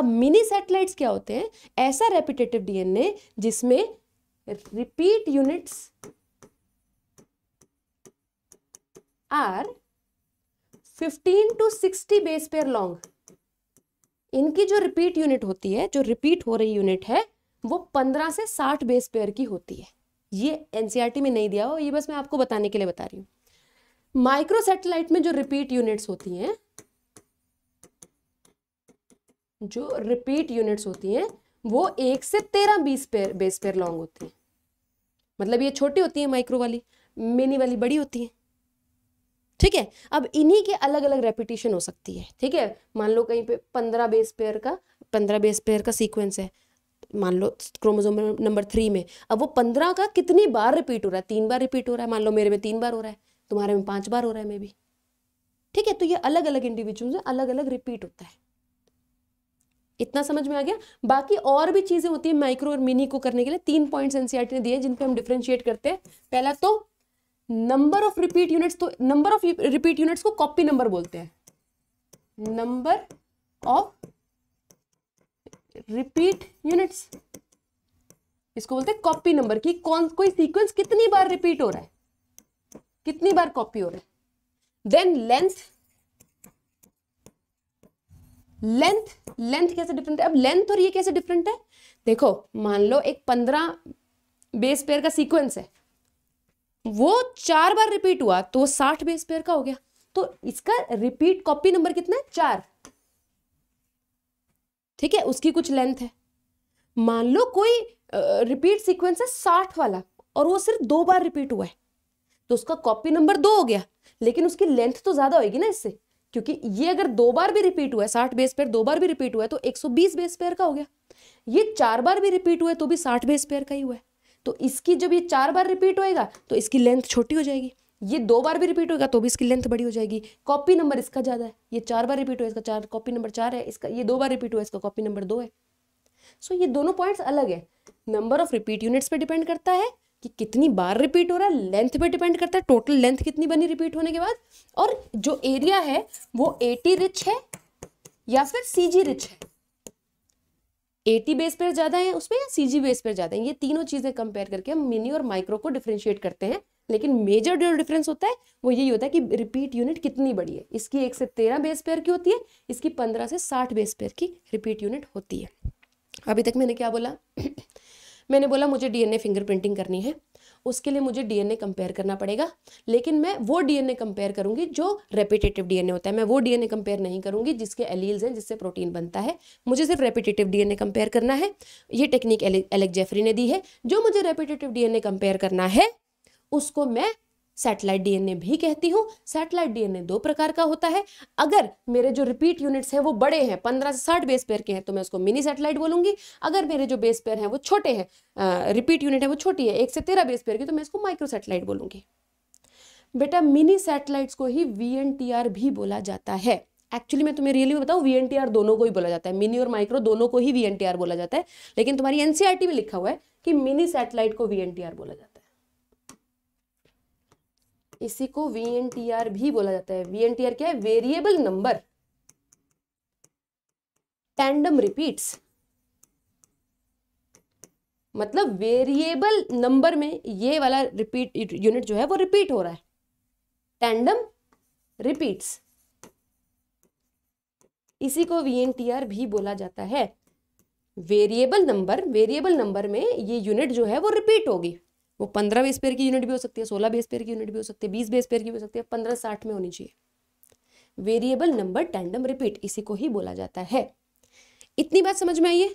अब मिनी सेटेलाइट्स क्या होते हैं ऐसा रेपिटेटिव डीएनए जिसमें repeat units are fifteen to sixty base pair long इनकी जो रिपीट यूनिट होती है जो रिपीट हो रही यूनिट है वो पंद्रह से साठ बेस पेयर की होती है ये एनसीईआरटी e में नहीं दिया हो ये बस मैं आपको बताने के लिए बता रही हूं माइक्रो सैटेलाइट में जो रिपीट यूनिट्स होती हैं जो रिपीट यूनिट्स होती हैं वो एक से तेरह बीस पेयर बेस पेयर लॉन्ग होती है मतलब ये छोटी होती है माइक्रो वाली मिनी वाली बड़ी होती है ठीक है अब इन्हीं के अलग अलग रेपिटेशन हो सकती है ठीक है मान लो कहीं पे पंद्रह बेस पेयर का पंद्रह बेस पेयर का सीक्वेंस है मान लो क्रोमोजोम नंबर थ्री में अब वो पंद्रह का कितनी बार रिपीट हो रहा है तीन बार रिपीट हो रहा है मान लो मेरे में तीन बार हो रहा है तुम्हारे में पांच बार हो रहा है मे भी ठीक है तो ये अलग अलग इंडिविजुअल में अलग अलग रिपीट होता है इतना समझ में आ गया बाकी और भी चीजें होती है माइक्रो और मिनी को करने के लिए तीन पॉइंट्स एनसीआरटी ने दिए जिन पे हम डिफ्रेंशिएट करते हैं पहला तो नंबर ऑफ रिपीट यूनिट्स तो नंबर ऑफ रिपीट यूनिट्स को कॉपी नंबर बोलते हैं नंबर ऑफ रिपीट यूनिट्स इसको बोलते हैं कॉपी नंबर की कौन कोई सीक्वेंस कितनी बार रिपीट हो रहा है कितनी बार कॉपी हो रहा है देन लेंथ लेंथ लेंथ कैसे डिफरेंट है अब लेंथ और ये कैसे डिफरेंट है देखो मान लो एक पंद्रह बेस पेयर का सीक्वेंस है वो चार बार रिपीट हुआ तो साठ बेस पेयर का हो गया तो इसका रिपीट कॉपी नंबर कितना है चार ठीक है उसकी कुछ लेंथ है मान लो कोई रिपीट सीक्वेंस है साठ वाला और वो सिर्फ दो बार रिपीट हुआ है तो उसका कॉपी नंबर दो हो गया लेकिन उसकी लेंथ तो ज्यादा होगी ना इससे क्योंकि ये अगर दो बार भी रिपीट हुआ है साठ बेस पेयर दो बार भी रिपीट हुआ है तो एक बीस बेस पेयर का हो गया ये चार बार भी रिपीट हुआ है तो भी साठ बेस पेयर का ही हुआ है तो इसकी जब ये चार बार रिपीट होएगा तो इसकी लेंथ छोटी हो जाएगी ये दो बार भी रिपीट होगा तो भी इसकी लेंथ बड़ी हो जाएगी कॉपी नंबर इसका ज़्यादा है ये चार बार रिपीट हुआ इसका चार कॉपी नंबर चार है इसका ये दो बार रिपीट हुआ इसका कॉपी नंबर दो है सो so, ये दोनों पॉइंट्स अलग है नंबर ऑफ रिपीट यूनिट्स पे डिपेंड करता है कि कितनी बार रिपीट हो रहा है लेंथ पे डिपेंड करता है टोटल लेंथ कितनी बनी रिपीट होने के बाद और जो एरिया है वो एटी रिच है या फिर सी जी रिच है एटी बेस पेयर ज़्यादा है उसमें या सी जी बेस पेयर ज़्यादा है ये तीनों चीज़ें कंपेयर करके हम मिनी और माइक्रो को डिफ्रेंशिएट करते हैं लेकिन मेजर जो डिफरेंस होता है वो यही होता है कि रिपीट यूनिट कितनी बड़ी है इसकी एक से तेरह बेस पेयर की होती है इसकी पंद्रह से साठ बेस पेयर की रिपीट यूनिट होती है अभी तक मैंने क्या बोला मैंने बोला मुझे डीएनए फिंगरप्रिंटिंग करनी है उसके लिए मुझे डीएनए कंपेयर करना पड़ेगा लेकिन मैं वो डीएनए कंपेयर करूंगी जो रेपिटेटिव डीएनए होता है मैं वो डीएनए कंपेयर नहीं करूंगी जिसके एलील्स हैं जिससे प्रोटीन बनता है मुझे सिर्फ रेपिटेटिव डीएनए कंपेयर करना है ये टेक्निक एलेक्जेफरी जेफरी ने दी है जो मुझे रेपिटेटिव डीएनए कंपेयर करना है उसको मैं सैटेलाइट डीएनए भी कहती हूँ सैटेलाइट डीएनए दो प्रकार का होता है अगर मेरे जो रिपीट यूनिट्स हैं वो बड़े हैं पंद्रह से साठ बेस पेयर के हैं तो मैं उसको मिनी सैटेलाइट बोलूंगी अगर मेरे जो बेस पेयर हैं वो छोटे हैं रिपीट यूनिट है वो छोटी है एक से तेरह बेस पेयर की तो मैं इसको माइक्रो सैटेलाइट बोलूंगी बेटा मिनी सैटेलाइट्स को ही वी भी बोला जाता है एक्चुअली मैं तुम्हें रियली बताऊँ वी दोनों को ही बोला जाता है मिनी और माइक्रो दोनों को ही वी बोला जाता है लेकिन तुम्हारी एनसीआर e में लिखा हुआ है कि मिनी सैटेलाइट को वी बोला जाता है इसी को वी एन टी आर भी बोला जाता है वी एन टी आर क्या है वेरिएबल नंबर टैंडम रिपीट्स मतलब वेरिएबल नंबर में ये वाला रिपीट यूनिट जो है वो रिपीट हो रहा है टैंडम रिपीट्स इसी को वी एन टी आर भी बोला जाता है वेरिएबल नंबर वेरिएबल नंबर में ये यूनिट जो है वो रिपीट होगी वो पंद्रह बेस पेयर की यूनिट भी हो सकती है सोलह बेस पेयर की यूनिट भी हो सकती है बीस बेस पेयर की भी हो सकती है पंद्रह साठ में होनी चाहिए वेरिएबल नंबर टैंडम रिपीट इसी को ही बोला जाता है इतनी बात समझ में आई है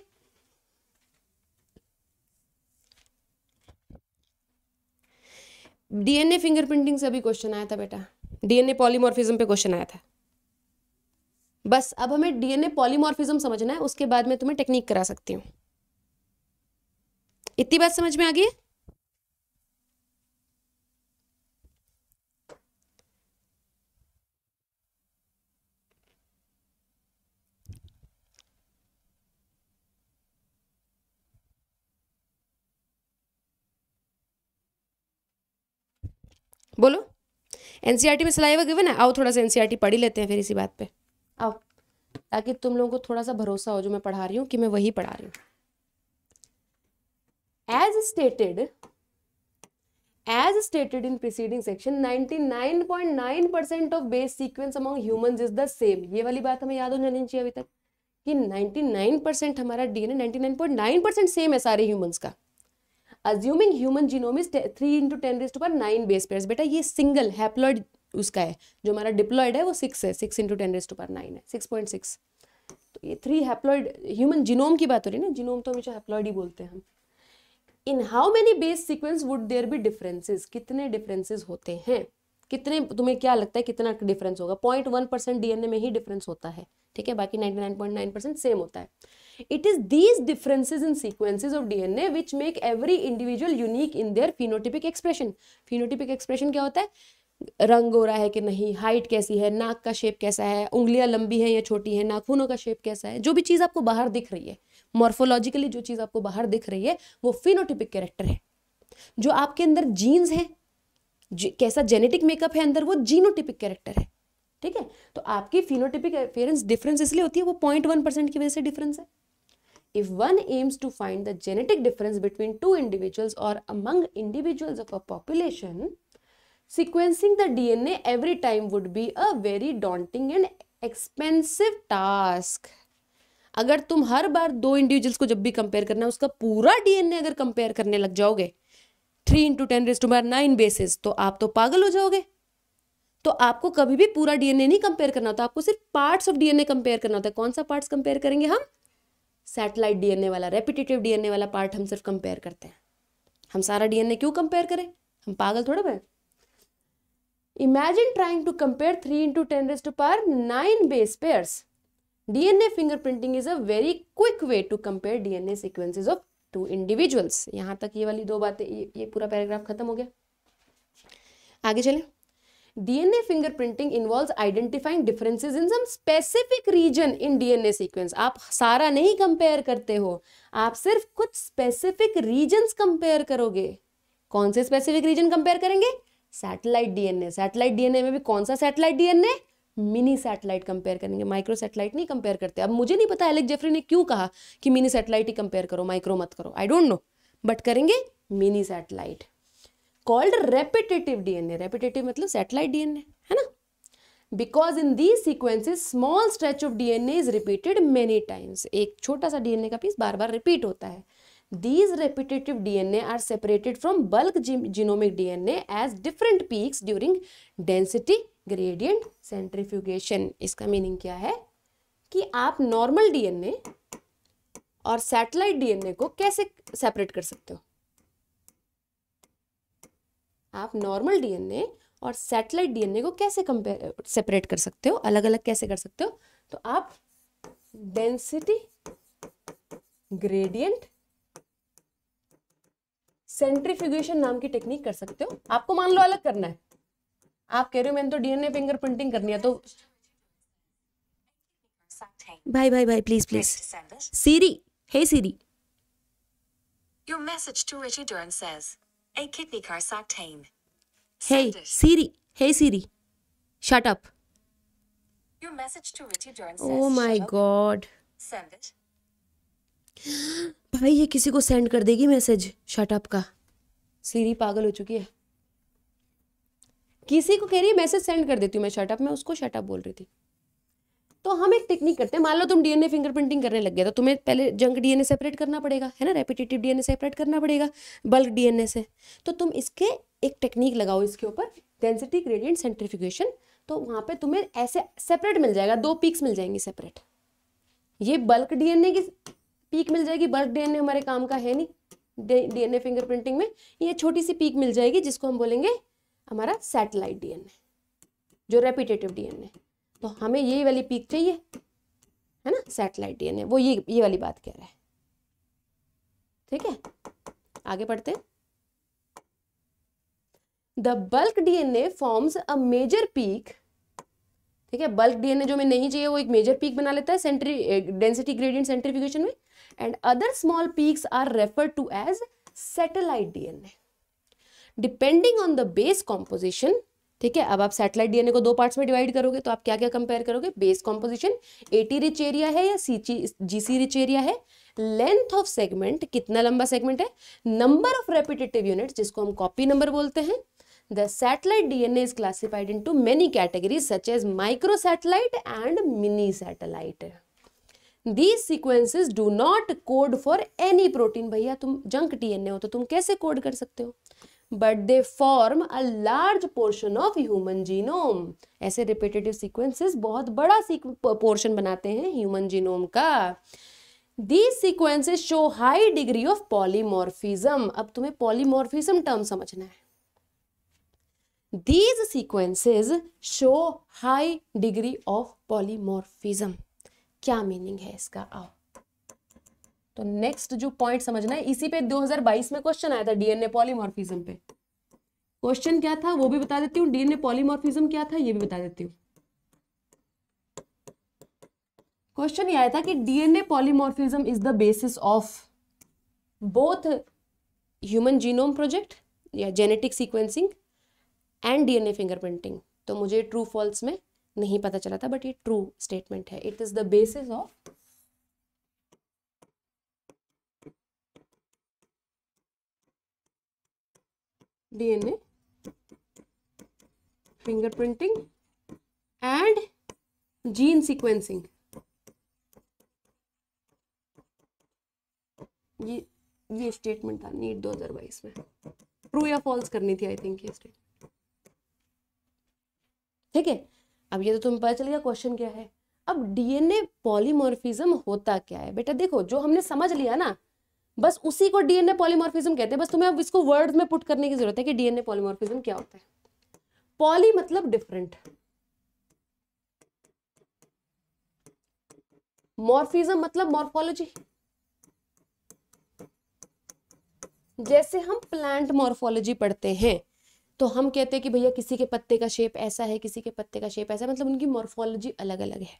डीएनए फिंगरप्रिंटिंग से अभी क्वेश्चन आया था बेटा डीएनए पॉलीमॉर्फिज्म पे क्वेश्चन आया था बस अब हमें डीएनए पॉलीमॉर्फिज्म समझना है उसके बाद में तुम्हें टेक्निक करा सकती हूँ इतनी बात समझ में आ गई है बोलो एनसीईआरटी e में सलाइवा गिवन है आओ थोड़ा सा एनसीईआरटी e पढ़ ही लेते हैं फिर इसी बात पे आओ ताकि तुम लोगों को थोड़ा सा भरोसा हो जो मैं पढ़ा रही हूँ कि मैं वही पढ़ा रही हूँ as stated as stated in preceding section 99.9 percent of base sequence among human is the same ये वाली बात हमें याद हो जानी चाहिए अभी तक कि 99 परसेंट हमारा डीएनए 99.9 परसेंट सेम है सारे ह्यूमंस का assuming human genome is three into ten raised power nine base pair बेटा ये सिंगल हैप्लॉइड उसका है जो हमारा डिप्लॉयड है वो सिक्स है six into ten raised power nine है सिक्स पॉइंट सिक्स तो ये थ्री हैप्लॉइड ह्यूमन जीनोम की बात हो रही है ना जीनोम तो हमेशा हैप्लॉइड ही बोलते हैं हम in how many base sequence would there be differences कितने डिफरेंसेस होते हैं कितने तुम्हें क्या लगता है कितना डिफरेंस होगा पॉइंट वन परसेंट डीएनए में ही डिफरेंस होता है ठीक है बाकी ninety nine point nine percent same होता है It is these differences in sequences of DNA which make every individual unique in their phenotypic expression. Phenotypic expression क्या होता है रंग गोरा है कि नहीं हाइट कैसी है नाक का शेप कैसा है उंगलियां लंबी हैं या छोटी हैं नाखूनों का शेप कैसा है जो भी चीज़ आपको बाहर दिख रही है मॉर्फोलॉजिकली जो चीज़ आपको बाहर दिख रही है वो फिनोटिपिक कैरेक्टर है जो आपके अंदर जीन्स है कैसा जेनेटिक मेकअप है अंदर वो जीनोटिपिक कैरेक्टर है ठीक है तो आपकी फिनोटिपिक अपेयरेंस डिफरेंस इसलिए होती है वो पॉइंट वन परसेंट की वजह से डिफरेंस है if one aims to find the genetic difference between two individuals और among individuals of a population sequencing the DNA every time would be a very daunting and expensive task अगर तुम हर बार दो individuals को जब भी compare करना है उसका पूरा डीएनए अगर कंपेयर करने लग जाओगे three into ten raise to power nine bases तो आप तो पागल हो जाओगे तो आपको कभी भी पूरा डीएनए नहीं कंपेयर करना होता आपको सिर्फ पार्ट्स ऑफ डीएनए कंपेयर करना होता है कौन सा पार्ट्स कंपेयर करेंगे हम सैटेलाइट डीएनए वाला रेपिटेटिव डीएनए वाला पार्ट हम सिर्फ कंपेयर करते हैं हम सारा डीएनए क्यों कंपेयर करें हम पागल थोड़े बने imagine trying to compare three into ten raise to power nine base pairs DNA fingerprinting is a very quick way to compare DNA sequences of two individuals यहां तक ये वाली दो बातें ये, ये पूरा पैराग्राफ खत्म हो गया आगे चलें DNA fingerprinting involves identifying differences in some specific region in DNA sequence. आप सारा नहीं कंपेयर करते हो आप सिर्फ कुछ स्पेसिफिक रीजन कंपेयर करोगे कौन से स्पेसिफिक रीजन कंपेयर करेंगे सैटेलाइट डीएनए सैटेलाइट डीएनए में भी कौन सा satellite DNA mini satellite compare करेंगे माइक्रो सैटेलाइट नहीं कंपेयर करते अब मुझे नहीं पता एलेक्स जेफरी ने क्यों कहा कि मिनी सैटेलाइट ही कंपेयर करो माइक्रो मत करो आई डोंट नो बट करेंगे mini satellite called repetitive DNA repetitive मतलब सेटेलाइट डीएनए है ना because in these sequences small stretch of DNA is repeated many times एक छोटा सा डीएनए का पीस बार बार रिपीट होता है these repetitive DNA are separated from bulk genomic DNA as different peaks during density gradient centrifugation इसका meaning क्या है कि आप नॉर्मल डीएनए और सैटेलाइट डीएनए को कैसे सेपरेट कर सकते हो आप नॉर्मल डीएनए और सैटेलाइट डीएनए को कैसे कंपेयर सेपरेट कर सकते हो अलग अलग कैसे कर सकते हो तो आप डेंसिटी ग्रेडियंट सेंट्रीफ्यूगेशन नाम की टेक्निक कर सकते हो आपको मान लो अलग करना है आप कह रहे हो मैंने तो डीएनए फिंगर प्रिंटिंग करनी है तो भाई भाई भाई please please Siri hey Siri Your message to Richie Dern says, A kidney car octane. Hey, Siri. Hey, Siri. Shut up. Your message to Richie Jordan says, Oh my god. Send it. भाई ये किसी को send कर देगी message shut up का सीरी पागल हो चुकी है किसी को कह रही है मैसेज सेंड कर देती हूँ मैं शटअप मैं उसको शटअप बोल रही थी तो हम एक टेक्निक करते हैं मान लो तुम डीएनए फिंगरप्रिंटिंग करने लग गया तो तुम्हें पहले जंक डीएनए सेपरेट करना पड़ेगा है ना रेपिटेटिव डीएनए सेपरेट करना पड़ेगा बल्क डीएनए से तो तुम इसके एक टेक्निक लगाओ इसके ऊपर डेंसिटी ग्रेडियंट सेंट्रीफिकेशन तो वहाँ पे तुम्हें ऐसे सेपरेट मिल जाएगा दो पीक्स मिल जाएंगी सेपरेट ये बल्क डीएनए की पीक मिल जाएगी बल्क डीएनए हमारे काम का है नहीं डीएनए फिंगरप्रिंटिंग में ये छोटी सी पीक मिल जाएगी जिसको हम बोलेंगे हमारा सैटेलाइट डीएनए जो रेपिटेटिव डीएनए तो हमें यही वाली पीक चाहिए है ना सैटेलाइट डीएनए वो ये ये वाली बात कह रहा है ठीक है आगे पढ़ते the bulk DNA forms a major peak ठीक है बल्क डीएनए जो हमें नहीं चाहिए वो एक मेजर पीक बना लेता है सेंट्री डेंसिटी ग्रेडियंट सेंट्रीफिकेशन में and other small peaks are referred to as satellite DNA depending on the base composition ठीक है अब आप सैटेलाइट डीएनए को दो पार्ट्स में डिवाइड करोगे तो आप क्या क्या कंपेयर करोगे base composition AT rich area है या सी जीसी रिच एरिया है लेंथ ऑफ सेगमेंट कितना लंबा सेगमेंट है नंबर ऑफ रेपिटेटिव यूनिट जिसको हम कॉपी नंबर बोलते हैं the satellite DNA is classified into many category such as micro satellite and mini satellite these sequences do not code for any protein भैया तुम junk DNA हो तो तुम कैसे कोड कर सकते हो but they form a large portion of human genome ऐसे रिपीटेटिव सीक्वेंसेस बहुत बड़ा पोर्शन बनाते हैं ह्यूमन जीनोम का these sequences show high degree of polymorphism अब तुम्हें पॉलीमोर्फिज्म टर्म समझना है these sequences show high degree of polymorphism क्या मीनिंग है इसका आओ तो नेक्स्ट जो पॉइंट समझना है इसी पे 2022 में क्वेश्चन आया था डीएनए पॉलीमॉर्फिज्म पे क्वेश्चन क्या था वो भी बता देती हूँ डीएनए पॉलीमॉर्फिज्म क्या था ये भी बता देती हूँ क्वेश्चन ये आया था कि DNA polymorphism is the basis of both human genome project या genetic sequencing and DNA fingerprinting तो मुझे ट्रू फॉल्स में नहीं पता चला था बट ये ट्रू स्टेटमेंट है it is the basis of DNA fingerprinting and gene sequencing ये ये स्टेटमेंट था नीट दो हजार बाईस में ट्रू या फॉल्स करनी थी आई थिंक ये स्टेटमेंट ठीक है अब ये तो तुम्हें पता चल गया क्वेश्चन क्या है अब डीएनए पॉलीमोरफिज्म होता क्या है बेटा देखो जो हमने समझ लिया ना बस उसी को डीएनए पॉलीमॉर्फिज्म कहते हैं बस तुम्हें अब इसको वर्ड में पुट करने की जरूरत है कि डीएनए पॉलीमॉर्फिज्म क्या होता है पॉली मतलब डिफरेंट मॉर्फिज्म मतलब मॉर्फोलॉजी जैसे हम प्लांट मॉर्फोलॉजी पढ़ते हैं तो हम कहते हैं कि भैया किसी के पत्ते का शेप ऐसा है किसी के पत्ते का शेप ऐसा है मतलब उनकी मॉर्फोलॉजी अलग अलग है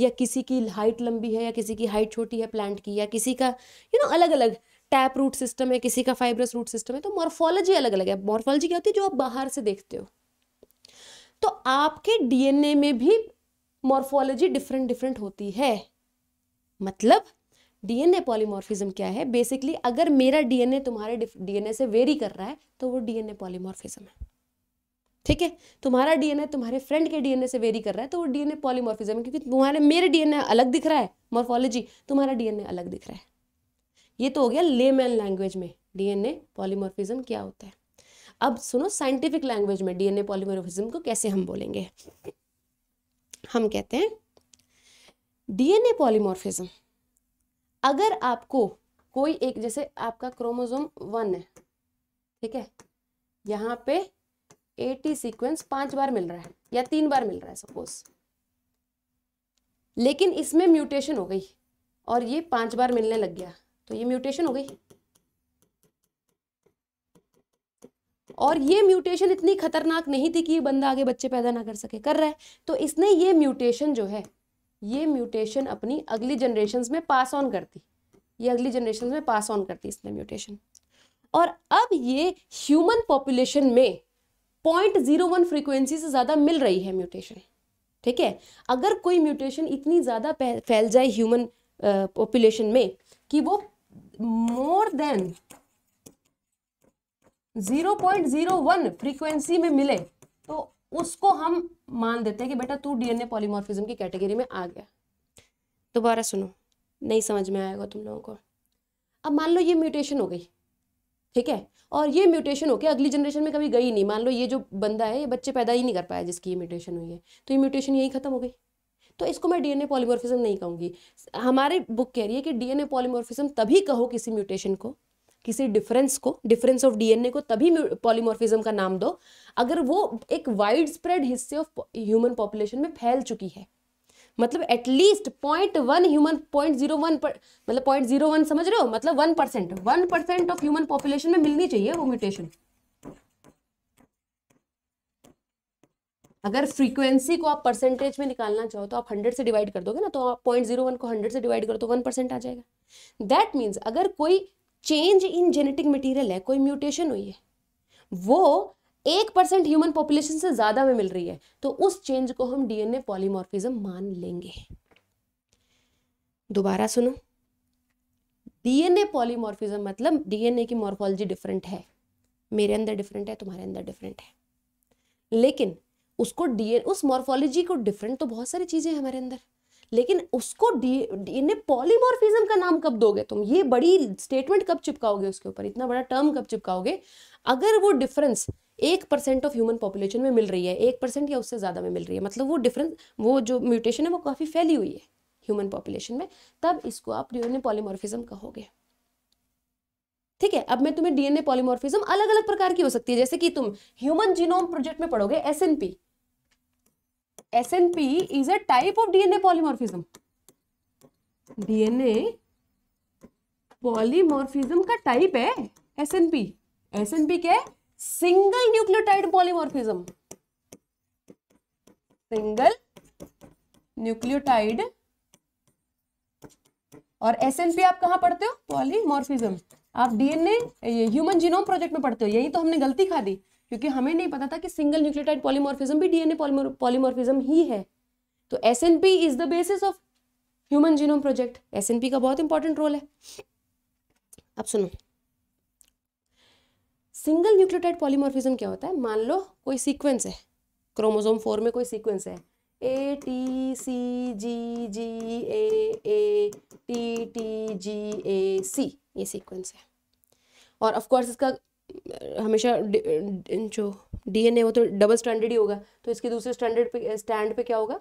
या किसी की हाइट लंबी है या किसी की हाइट छोटी है प्लांट की या किसी का यू नो अलग अलग टैप रूट सिस्टम है किसी का फाइब्रस रूट सिस्टम है तो मॉर्फोलॉजी अलग अलग है मॉर्फोलॉजी क्या होती है जो आप बाहर से देखते हो तो आपके डीएनए में भी मॉर्फोलॉजी डिफरेंट डिफरेंट होती है मतलब डीएनए पॉलीमॉर्फिज्म क्या है बेसिकली अगर मेरा डीएनए तुम्हारे डीएनए से वेरी कर रहा है तो वो डीएनए पॉलीमॉर्फिज्म है ठीक है तुम्हारा डीएनए तुम्हारे फ्रेंड के डीएनए से वेरी कर रहा है तो वो डीएनए पॉलीमोर्फिज्म है क्योंकि तुम्हारे मेरे डीएनए अलग दिख रहा है मॉर्फोलॉजी तुम्हारा डीएनए अलग दिख रहा है ये तो हो गया लेमैन लैंग्वेज में डीएनए पॉलीमोर्फिज्म क्या होता है अब सुनो साइंटिफिक लैंग्वेज में डीएनए पॉलीमोर्फिज्म को कैसे हम बोलेंगे हम कहते हैं डीएनए पॉलीमोर्फिज्म अगर आपको कोई एक जैसे आपका क्रोमोजोम वन है ठीक है यहां पे एटी सीक्वेंस पांच बार मिल रहा है या तीन बार मिल रहा है सपोज लेकिन इसमें म्यूटेशन हो गई और ये पांच बार मिलने लग गया तो ये म्यूटेशन हो गई और ये म्यूटेशन इतनी खतरनाक नहीं थी कि ये बंदा आगे बच्चे पैदा ना कर सके कर रहा है तो इसने ये म्यूटेशन जो है ये म्यूटेशन अपनी अगली जनरेशन में पास ऑन करती ये अगली जनरेशन में पास ऑन करती इसने म्यूटेशन और अब ये ह्यूमन पॉपुलेशन में पॉइंट जीरो वन फ्रिक्वेंसी से ज़्यादा मिल रही है म्यूटेशन ठीक है अगर कोई म्यूटेशन इतनी ज़्यादा फैल जाए ह्यूमन पॉपुलेशन में कि वो मोर देन 0.01 फ्रीक्वेंसी में मिले तो उसको हम मान देते हैं कि बेटा तू डीएनए पॉलीमॉर्फिज्म की कैटेगरी में आ गया दोबारा सुनो नहीं समझ में आएगा तुम लोगों को अब मान लो ये म्यूटेशन हो गई ठीक है और ये म्यूटेशन होकर अगली जनरेशन में कभी गई नहीं मान लो ये जो बंदा है ये बच्चे पैदा ही नहीं कर पाया जिसकी ये म्यूटेशन हुई है तो ये म्यूटेशन यही खत्म हो गई तो इसको मैं डीएनए पॉलीमॉर्फिज्म नहीं कहूँगी हमारे बुक कह रही है कि डीएनए पॉलीमॉर्फिज्म तभी कहो किसी म्यूटेशन को किसी डिफरेंस को डिफरेंस ऑफ डीएनए को तभी पॉलीमॉर्फिज्म का नाम दो अगर वो एक वाइड स्प्रेड हिस्से ऑफ ह्यूमन पॉपुलेशन में फैल चुकी है मतलब at least point one human point zero one पर मतलब पॉइंट जीरो वन समझ रहे हो मतलब one percent one percent of human population में मिलनी चाहिए वो म्यूटेशन अगर फ्रीक्वेंसी को आप परसेंटेज में निकालना चाहो तो आप हंड्रेड से डिवाइड कर दोगे ना तो आप पॉइंट जीरो वन को हंड्रेड से डिवाइड करो तो वन परसेंट आ जाएगा दैट मीन्स अगर कोई चेंज इन जेनेटिक मटीरियल है कोई म्यूटेशन हुई है वो एक परसेंट ह्यूमन पॉपुलेशन से ज़्यादा में मिल रही है तो उस चेंज को हम डीएनए पॉलीमॉर्फिज्म मान लेंगे दोबारा सुनो डीएनए पॉलीमॉर्फिज्म मतलब डीएनए की मॉर्फोलॉजी डिफरेंट है मेरे अंदर डिफरेंट है तुम्हारे अंदर डिफरेंट है लेकिन उसको डीएन उस मॉर्फोलॉजी को डिफरेंट तो बहुत सारी चीज़ें हैं हमारे अंदर लेकिन उसको डीएनए पॉलीमॉर्फिज्म का नाम कब दोगे तुम ये बड़ी स्टेटमेंट कब चिपकाओगे उसके ऊपर इतना बड़ा टर्म कब चिपकाओगे अगर वो डिफरेंस एक परसेंट ऑफ ह्यूमन पॉपुलेशन में मिल रही है एक परसेंट या उससे ज़्यादा में मिल रही है मतलब वो डिफरेंस वो जो म्यूटेशन है वो काफ़ी फैली हुई है ह्यूमन पॉपुलेशन में तब इसको आप डीएनए पॉलीमॉर्फिज्म कहोगे ठीक है अब मैं तुम्हें डीएनए पॉलीमॉर्फिज्म अलग अलग प्रकार की हो सकती है जैसे कि तुम ह्यूमन जीनोम प्रोजेक्ट में पढ़ोगे S N P S N P is a type of DNA polymorphism DNA polymorphism का टाइप है S N P S N P क्या है single nucleotide polymorphism single nucleotide और एसएनपी आप कहां पढ़ते हो पॉलीमॉर्फिज्म आप डीएनए ये ह्यूमन जीनोम प्रोजेक्ट में पढ़ते हो यही तो हमने गलती खा दी क्योंकि हमें नहीं पता था कि सिंगल न्यूक्लियोटाइड पॉलीमॉर्फिज्म भी डीएनए पॉलीमॉर्फिज्म ही है तो S is the basis of human genome project SNP का बहुत इंपॉर्टेंट रोल है आप सुनो सिंगल न्यूक्लियोटाइड पॉलीमॉर्फिज्म क्या होता है मान लो कोई सीक्वेंस है क्रोमोजोम फोर में कोई सीक्वेंस है A T C G G A A T T G A C ये सीक्वेंस है और ऑफ कोर्स इसका हमेशा जो डीएनए वो तो डबल स्टैंडर्ड ही होगा तो इसके दूसरे स्टैंडर्ड पे स्टैंड पे क्या होगा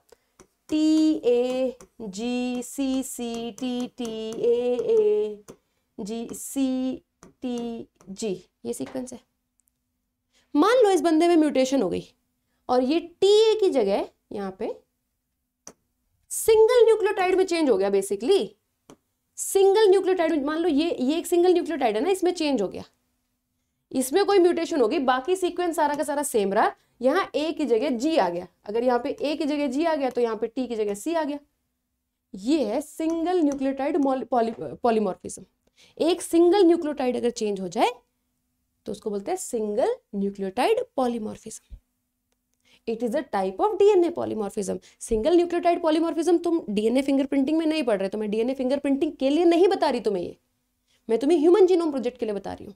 T A G C C T T A A G C T G ये सीक्वेंस है मान लो इस बंदे में म्यूटेशन हो गई और ये टी ए की जगह यहां पे सिंगल न्यूक्लियोटाइड में चेंज हो गया बेसिकली सिंगल न्यूक्लियोटाइड में मान लो ये ये एक सिंगल न्यूक्लियोटाइड है ना इसमें चेंज हो गया इसमें कोई म्यूटेशन हो गई बाकी सीक्वेंस सारा का सारा सेम रहा यहां ए की जगह जी आ गया अगर यहां पे ए की जगह जी आ गया तो यहां पे टी की जगह सी आ गया ये है सिंगल न्यूक्लियोटाइड पॉलीमॉर्फिज्म एक सिंगल न्यूक्लियोटाइड अगर चेंज हो जाए तो उसको बोलते हैं single nucleotide polymorphism it is a type of DNA polymorphism single nucleotide polymorphism तुम डीएनए फिंगरप्रिंटिंग में नहीं पढ़ रहे तो मैं डीएनए फिंगरप्रिंटिंग के लिए नहीं बता रही तुम्हें ये मैं तुम्हें ह्यूमन जीनोम प्रोजेक्ट के लिए बता रही हूँ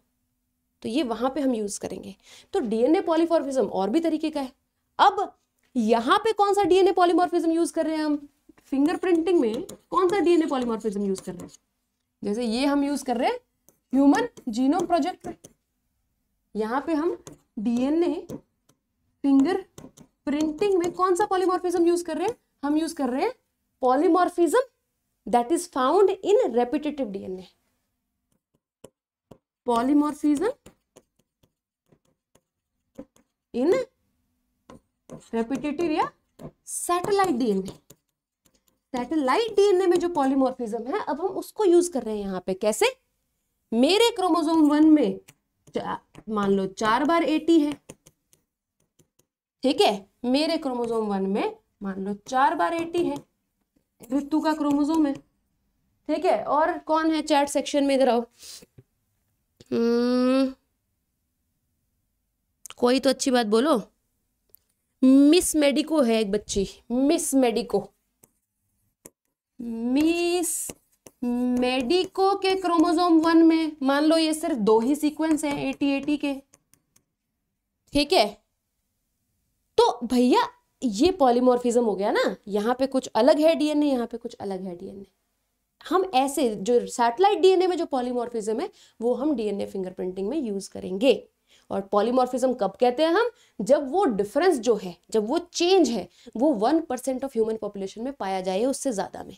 तो ये वहां पे हम यूज़ करेंगे तो डीएनए पॉलीमॉर्फिज्म और भी तरीके का है अब यहाँ पे कौन सा डीएनए पॉलीमॉर्फिज्म यूज़ कर रहे हैं हम फिंगरप्रिंटिंग में कौन सा डीएनए पॉलीमॉर्फिज्म यूज़ कर रहे हैं जैसे ये हम यूज़ कर रहे हैं ह्यूमन जीनोम प्रोजेक्ट में यहाँ पे हम डीएनए फिंगर प्रिंटिंग में कौन सा पॉलीमॉर्फिज्म यूज कर रहे हैं हम यूज कर रहे हैं polymorphism that is found in repetitive DNA polymorphism in repetitive या सैटेलाइट डीएनए सैटेलाइट डीएनए में जो पॉलीमॉर्फिज्म है अब हम उसको यूज कर रहे हैं यहां पे कैसे मेरे क्रोमोसोम वन में मान लो चार बार एटी है ठीक है मेरे क्रोमोजोम वन में मान लो चार बार एटी है ऋतु का क्रोमोजोम है ठीक है और कौन है चैट सेक्शन में इधर आओ हम्म, कोई तो अच्छी बात बोलो मिस मेडिको है एक बच्ची मिस मेडिको मिस मेडिको के क्रोमोजोम वन में मान लो ये सिर्फ दो ही सीक्वेंस हैं एटी एटी के ठीक है तो भैया ये पॉलीमोरफिज्म हो गया ना यहाँ पे कुछ अलग है डीएनए यहाँ पे कुछ अलग है डीएनए हम ऐसे जो सैटेलाइट डीएनए में जो पॉलीमोरफिज्म है वो हम डीएनए फिंगरप्रिंटिंग में यूज करेंगे और पॉलीमोरफिज्म कब कहते हैं हम जब वो डिफरेंस जो है जब वो चेंज है वो one percent of human population में पाया जाए उससे ज्यादा में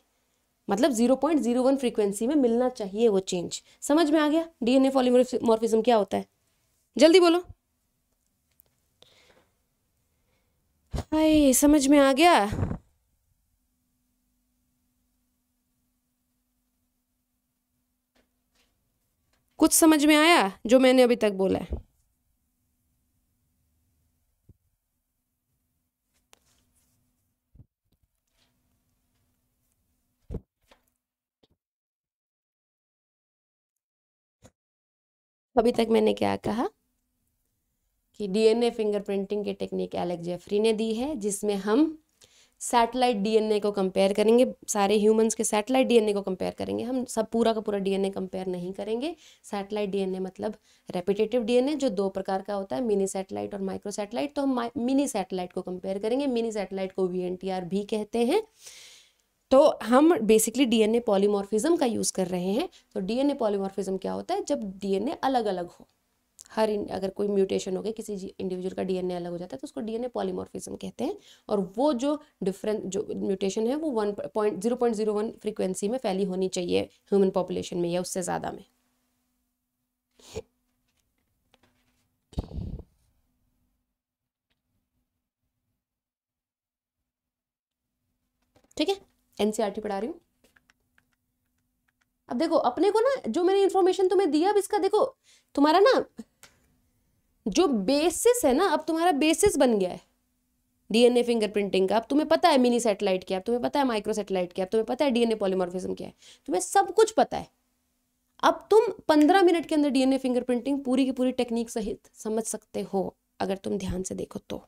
मतलब 0.01 फ्रीक्वेंसी में मिलना चाहिए वो चेंज समझ में आ गया डीएनए पॉलीमॉर्फिज्म क्या होता है जल्दी बोलो हाय समझ में आ गया कुछ समझ में आया जो मैंने अभी तक बोला है अभी तक मैंने क्या कहा कि डीएनए फिंगरप्रिंटिंग की टेक्निक एलेक्स जेफरी ने दी है जिसमें हम सैटेलाइट डीएनए को कंपेयर करेंगे सारे ह्यूमंस के सैटेलाइट डीएनए को कंपेयर करेंगे हम सब पूरा का पूरा डीएनए कंपेयर नहीं करेंगे सैटेलाइट डीएनए मतलब रेपिटेटिव डीएनए जो दो प्रकार का होता है मिनी सैटेलाइट और माइक्रो सैटेलाइट तो हम मिनी सैटेलाइट को कंपेयर करेंगे मिनी सैटेलाइट को वी भी कहते हैं तो हम बेसिकली डीएनए पॉलीमॉर्फिज्म का यूज़ कर रहे हैं तो डीएनए पॉलीमॉर्फिज्म क्या होता है जब डीएनए अलग अलग हो हर अगर कोई म्यूटेशन हो गया किसी इंडिविजुअल का डीएनए अलग हो जाता है तो उसको डीएनए पॉलीमॉर्फिज्म कहते हैं और वो जो डिफरेंट जो म्यूटेशन है वो one point zero point zero one frequency में फैली होनी चाहिए ह्यूमन पॉपुलेशन में या उससे ज़्यादा में ठीक है एनसीईआरटी पढ़ा रही हूँ अब देखो अपने को ना जो मैंने इन्फॉर्मेशन तुम्हें दिया अब इसका देखो तुम्हारा ना जो बेसिस है ना अब तुम्हारा बेसिस बन गया है डीएनए फिंगरप्रिंटिंग का अब तुम्हें पता है मिनी सैटेलाइट क्या है तुम्हें पता है माइक्रो सैटेलाइट क्या है तुम्हें पता है डीएनए पॉलीमॉर्फिज्म क्या है तुम्हें सब कुछ पता है अब तुम पंद्रह मिनट के अंदर डीएनए फिंगरप्रिंटिंग पूरी की पूरी टेक्निक सहित समझ सकते हो अगर तुम ध्यान से देखो तो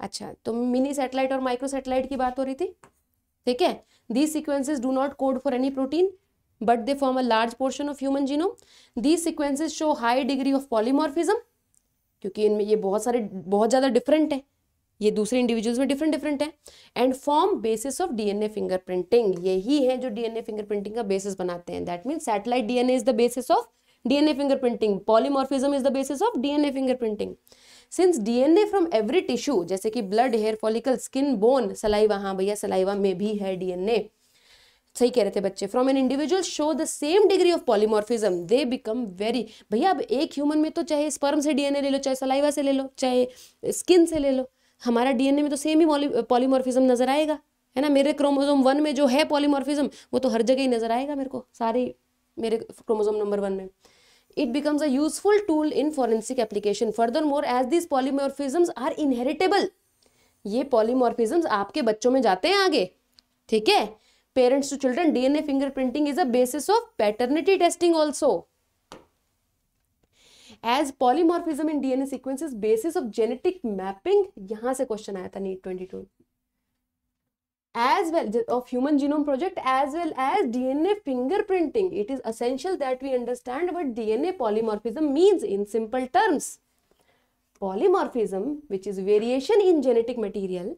अच्छा तो मिनी सैटेलाइट और माइक्रो सैटेलाइट की बात हो रही थी ठीक है these sequences do not code for any protein but they form a large portion of human genome these sequences show high degree of polymorphism क्योंकि इनमें ये बहुत सारे बहुत ज़्यादा डिफरेंट है ये दूसरे इंडिविजुअल्स में डिफरेंट डिफरेंट है and form basis of DNA fingerprinting यही है जो डीएनए फिंगरप्रिंटिंग का बेसिस बनाते हैं that mean satellite DNA is the basis of DNA fingerprinting polymorphism is the basis of DNA fingerprinting since DNA from every tissue जैसे कि blood hair follicle skin bone saliva हाँ भैया saliva में भी है डीएनए सही कह रहे थे बच्चे from an individual show the same degree of polymorphism they become very भैया अब एक ह्यूमन में तो चाहे स्पर्म से डीएनए ले लो चाहे सलाइवा से ले लो चाहे स्किन से ले लो हमारा डीएनए में तो सेम ही पॉलीमॉर्फिज्म नजर आएगा है ना मेरे क्रोमोजोम वन में जो है पॉलीमॉर्फिज्म वो तो हर जगह ही नजर आएगा मेरे को सारी मेरे क्रोमोजोम नंबर वन में it becomes a useful tool in forensic application furthermore as these polymorphisms are inheritable ये polymorphisms आपके बच्चों में जाते हैं आगे ठीक है parents to children DNA fingerprinting is a basis of paternity testing also as polymorphism in DNA sequence is basis of genetic mapping यहां से क्वेश्चन आया था NEET twenty two as well of human genome project as well as dna fingerprinting it is essential that we understand what dna polymorphism means in simple terms polymorphism which is variation in genetic material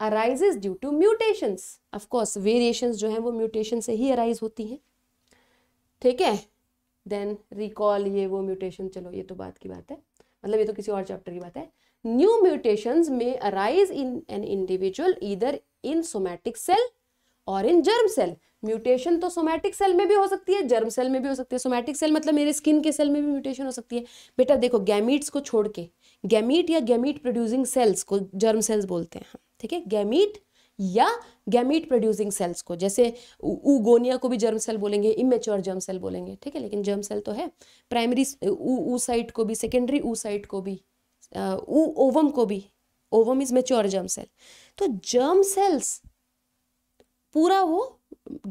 arises due to mutations of course variations jo hai wo mutation se hi arise hoti hain theek hai then recall ye wo mutation chalo ye to baat ki baat hai matlab ye to kisi aur chapter ki baat hai new mutations may arise in an individual either in somatic cell और in germ cell mutation तो somatic cell में भी हो सकती है germ cell में भी हो सकती है सोमैटिक सेल मतलब मेरे स्किन के सेल में भी म्यूटेशन हो सकती है बेटा देखो गैमीट्स को छोड़ के गैमीट या गैमीट प्रोड्यूसिंग सेल्स को जर्म सेल्स बोलते हैं ठीक है गैमीट या गैमीट प्रोड्यूसिंग सेल्स को जैसे ऊगोनिया को भी जर्म सेल बोलेंगे इमेच्योर जर्म सेल बोलेंगे ठीक है लेकिन जर्म सेल तो है प्राइमरी ऊ साइट को भी सेकेंडरी ऊ साइट को भी ऊ ओवम को भी ovum is mature germ cell तो जर्म सेल्स पूरा वो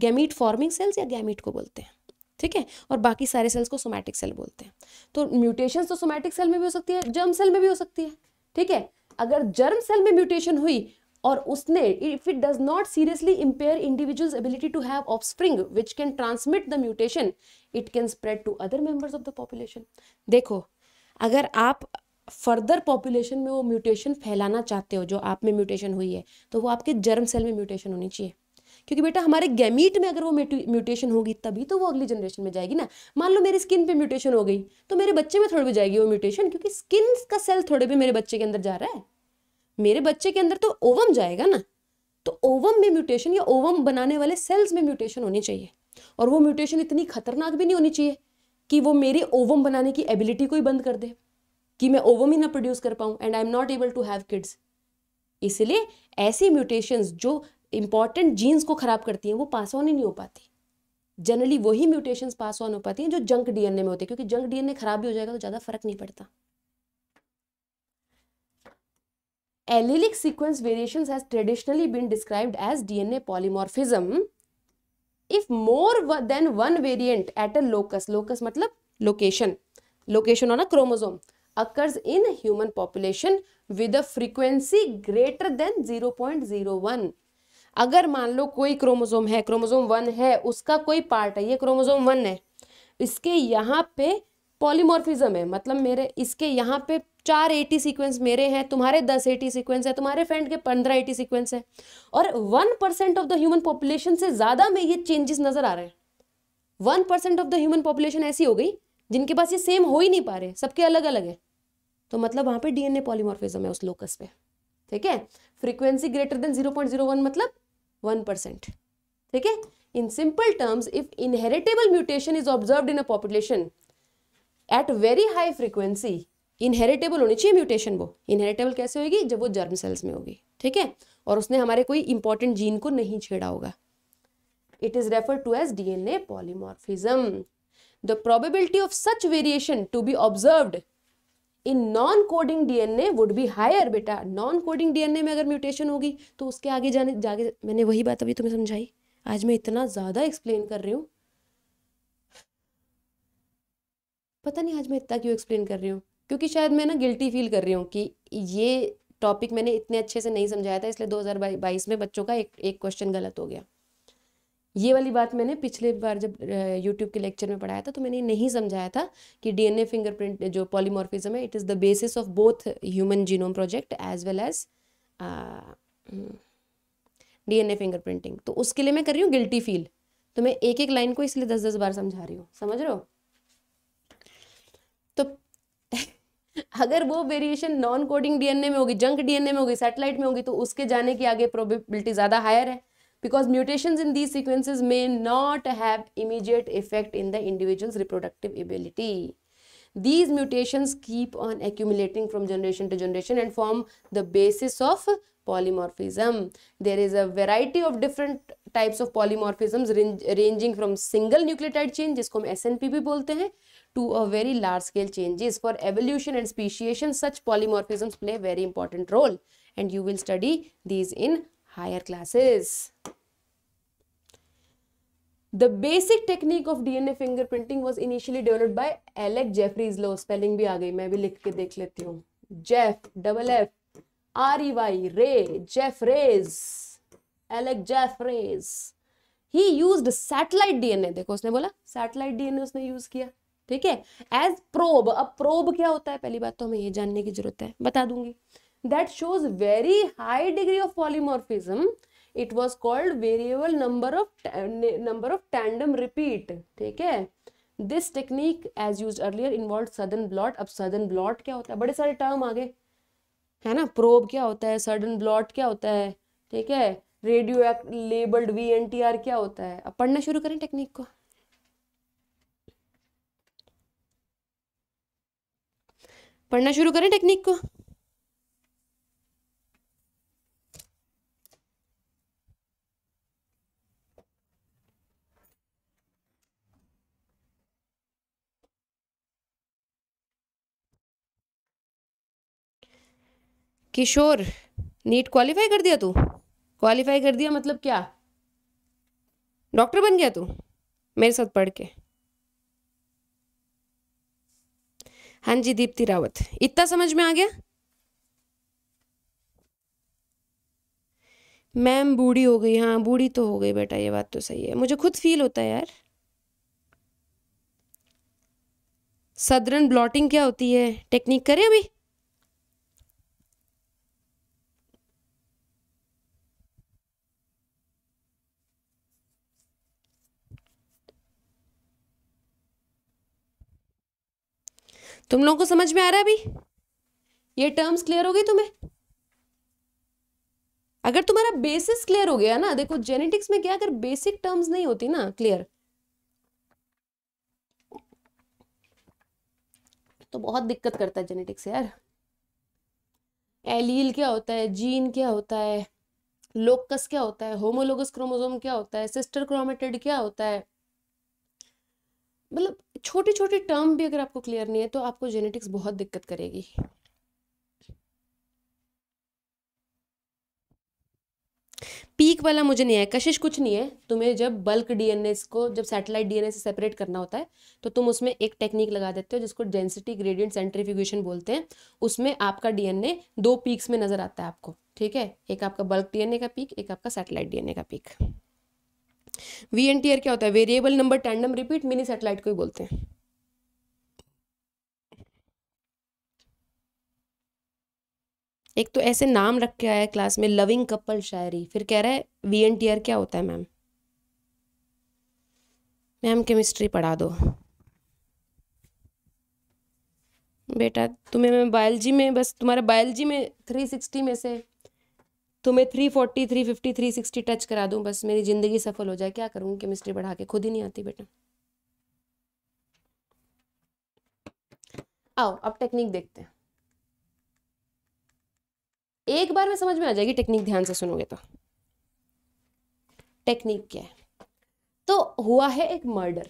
गैमीट फॉर्मिंग सेल्स या गैमीट को बोलते हैं ठीक है और बाकी सारे सेल्स को सोमैटिक सेल बोलते हैं तो म्यूटेशन तो सोमैटिक सेल में भी हो सकती है जर्म सेल में भी हो सकती है ठीक है अगर जर्म सेल में म्यूटेशन हुई और उसने if it does not seriously impair individuals ability to have offspring which can transmit the mutation it can spread to other members of the population देखो अगर आप फर्दर पॉपुलेशन में वो म्यूटेशन फैलाना चाहते हो जो आप में म्यूटेशन हुई है तो वो आपके जर्म सेल में म्यूटेशन होनी चाहिए क्योंकि बेटा हमारे गैमीट में अगर वो म्यूटेशन होगी तभी तो वो अगली जनरेशन में जाएगी ना मान लो मेरी स्किन पे म्यूटेशन हो गई तो मेरे बच्चे में थोड़ी भी जाएगी वो म्यूटेशन क्योंकि स्किन का सेल थोड़े भी मेरे बच्चे के अंदर जा रहा है मेरे बच्चे के अंदर तो ओवम जाएगा ना तो ओवम में म्यूटेशन या ओवम बनाने वाले सेल्स में म्यूटेशन होनी चाहिए और वो म्यूटेशन इतनी खतरनाक भी नहीं होनी चाहिए कि वो मेरे ओवम बनाने की एबिलिटी को ही बंद कर दे कि मैं ओवम ही ना प्रोड्यूस कर पाऊं and I am not able to have kids इसलिए ऐसी म्यूटेशंस जो इंपॉर्टेंट जीन्स को ख़राब करती हैं वो पास ऑन ही नहीं हो पाती जनरली वही म्यूटेशन पास ऑन हो पाती हैं जो जंक डीएनए में होते हैं क्योंकि जंक डीएनए खराब भी हो जाएगा तो ज़्यादा फर्क नहीं पड़ता allelic sequence variations has traditionally been described as DNA polymorphism if more than one variant at a locus locus मतलब location location on a chromosome occurs in human population with a frequency greater than 0.01 अगर मान लो कोई chromosome है chromosome one है उसका कोई part है ये क्रोमोजोम वन है इसके यहाँ पे पॉलीमॉर्फिज्म है मतलब मेरे इसके यहाँ पे चार एटी सीक्वेंस मेरे हैं तुम्हारे दस एटी सीक्वेंस है तुम्हारे फ्रेंड के पंद्रह एटी सीक्वेंस है और one percent of the human population से ज़्यादा में ये चेंजेस नज़र आ रहे हैं one percent of the human population ऐसी हो गई जिनके पास ये सेम हो ही नहीं पा रहे सबके अलग अलग है तो मतलब वहां पे डीएनए पॉलीमॉर्फिज्म है उस लोकस पे ठीक है फ्रीक्वेंसी ग्रेटर देन 0.01 मतलब 1 परसेंट ठीक है in simple terms if inheritable mutation is observe in a population at very high frequency inheritable होनी चाहिए म्यूटेशन वो इनहेरिटेबल कैसे होगी जब वो जर्म सेल्स में होगी ठीक है और उसने हमारे कोई इंपॉर्टेंट जीन को नहीं छेड़ा होगा it is refer to as DNA polymorphism the probability of such variation to be observed in non coding DNA would be higher बेटा नॉन कोडिंग डीएनए में अगर म्यूटेशन होगी तो उसके आगे जाने जाके मैंने वही बात अभी तुम्हें समझाई आज मैं इतना ज़्यादा एक्सप्लेन कर रही हूँ पता नहीं आज मैं इतना क्यों एक्सप्लेन कर रही हूँ क्योंकि शायद मैं ना गिल्टी फील कर रही हूँ कि ये टॉपिक मैंने इतने अच्छे से नहीं समझाया था इसलिए 2022 में बच्चों का एक एक क्वेश्चन गलत हो गया ये वाली बात मैंने पिछले बार जब यूट्यूब के लेक्चर में पढ़ाया था तो मैंने नहीं समझाया था कि डीएनए फिंगरप्रिंट जो पॉलीमॉर्फिज्म है it is the basis of both human genome project as well as DNA fingerprinting तो उसके लिए मैं कर रही हूँ गिल्टी फील तो मैं एक एक लाइन को इसलिए दस दस बार समझा रही हूँ समझ रहे हो तो अगर वो वेरिएशन नॉन कोडिंग डीएनए में होगी जंक डीएनए में होगी सैटेलाइट में होगी तो उसके जाने की आगे प्रोबेबिलिटी ज़्यादा हायर है because mutations in these sequences may not have immediate effect in the individual's reproductive ability. These mutations keep on accumulating from generation to generation and form the basis of polymorphism. There is a variety of different types of polymorphisms ranging from single nucleotide change जिसको हम S भी बोलते हैं to a very large scale changes. For evolution and speciation such polymorphisms play very important role and you will study these in higher classes. The basic technique of DNA fingerprinting was initially developed by Alec Jeffries law. Spelling bhi aa gayi main bhi likh ke dekh leti hu Jeff double F R E Y Ray Jeffries Alec Jeffries he used satellite DNA dekho usne bola satellite DNA usne use kiya ठीक है as probe अब probe क्या होता है पहली बात तो हमें ये जानने की जरूरत है बता दूंगी that shows very high degree of polymorphism it was called variable number of number of tandem repeat theek hai this technique as used earlier involved Southern blot ab Southern blot क्या होता है bade sare term aa gaye hai na probe kya hota hai Southern blot kya hota hai ठीक है radioactive labelled V N T R क्या होता है अब पढ़ना शुरू करें टेक्निक को पढ़ना शुरू करें टेक्निक को किशोर नीट क्वालिफाई कर दिया तू क्वालिफाई कर दिया मतलब क्या डॉक्टर बन गया तू मेरे साथ पढ़ के हाँ जी दीप्ति रावत इतना समझ में आ गया मैम बूढ़ी हो गई हाँ बूढ़ी तो हो गई बेटा ये बात तो सही है मुझे खुद फील होता है यार सदरन ब्लॉटिंग क्या होती है टेक्निक करें अभी तुम लोगों को समझ में आ रहा है अभी ये टर्म्स क्लियर हो गई तुम्हें अगर तुम्हारा बेसिस क्लियर हो गया ना देखो जेनेटिक्स में क्या अगर बेसिक टर्म्स नहीं होती ना क्लियर तो बहुत दिक्कत करता है जेनेटिक्स यार एलील क्या होता है जीन क्या होता है लोकस क्या होता है होमोलोगस क्रोमोजोम क्या होता है सिस्टर क्रोमेटेड क्या होता है मतलब छोटे छोटे टर्म भी अगर आपको क्लियर नहीं है तो आपको जेनेटिक्स बहुत दिक्कत करेगी पीक वाला मुझे नहीं है कशिश कुछ नहीं है तुम्हें जब बल्क डीएनए को जब सैटेलाइट डीएनए से सेपरेट करना होता है तो तुम उसमें एक टेक्निक लगा देते हो जिसको डेंसिटी ग्रेडियंट सेंट्रीफ्यूगेशन बोलते हैं उसमें आपका डीएनए दो पीक्स में नजर आता है आपको ठीक है एक आपका बल्क डीएनए का पीक एक आपका सैटेलाइट डीएनए का peak V N T R क्या होता है variable number tandem repeat mini satellite को ही बोलते हैं एक तो ऐसे नाम रख के आया क्लास में लविंग कपल शायरी फिर कह रहा है वी एन टी आर क्या होता है मैम मैम केमिस्ट्री पढ़ा दो बेटा तुम्हें मैं बायोलॉजी में बस तुम्हारे बायोलॉजी में थ्री सिक्सटी में से तुम्हें three forty three fifty three sixty touch करा दूँ बस मेरी ज़िंदगी सफल हो जाए क्या करूँगी केमिस्ट्री बढ़ा के खुद ही नहीं आती बेटा आओ अब टेक्निक देखते हैं एक बार में समझ में आ जाएगी टेक्निक ध्यान से सुनोगे तो टेक्निक क्या है तो हुआ है एक मर्डर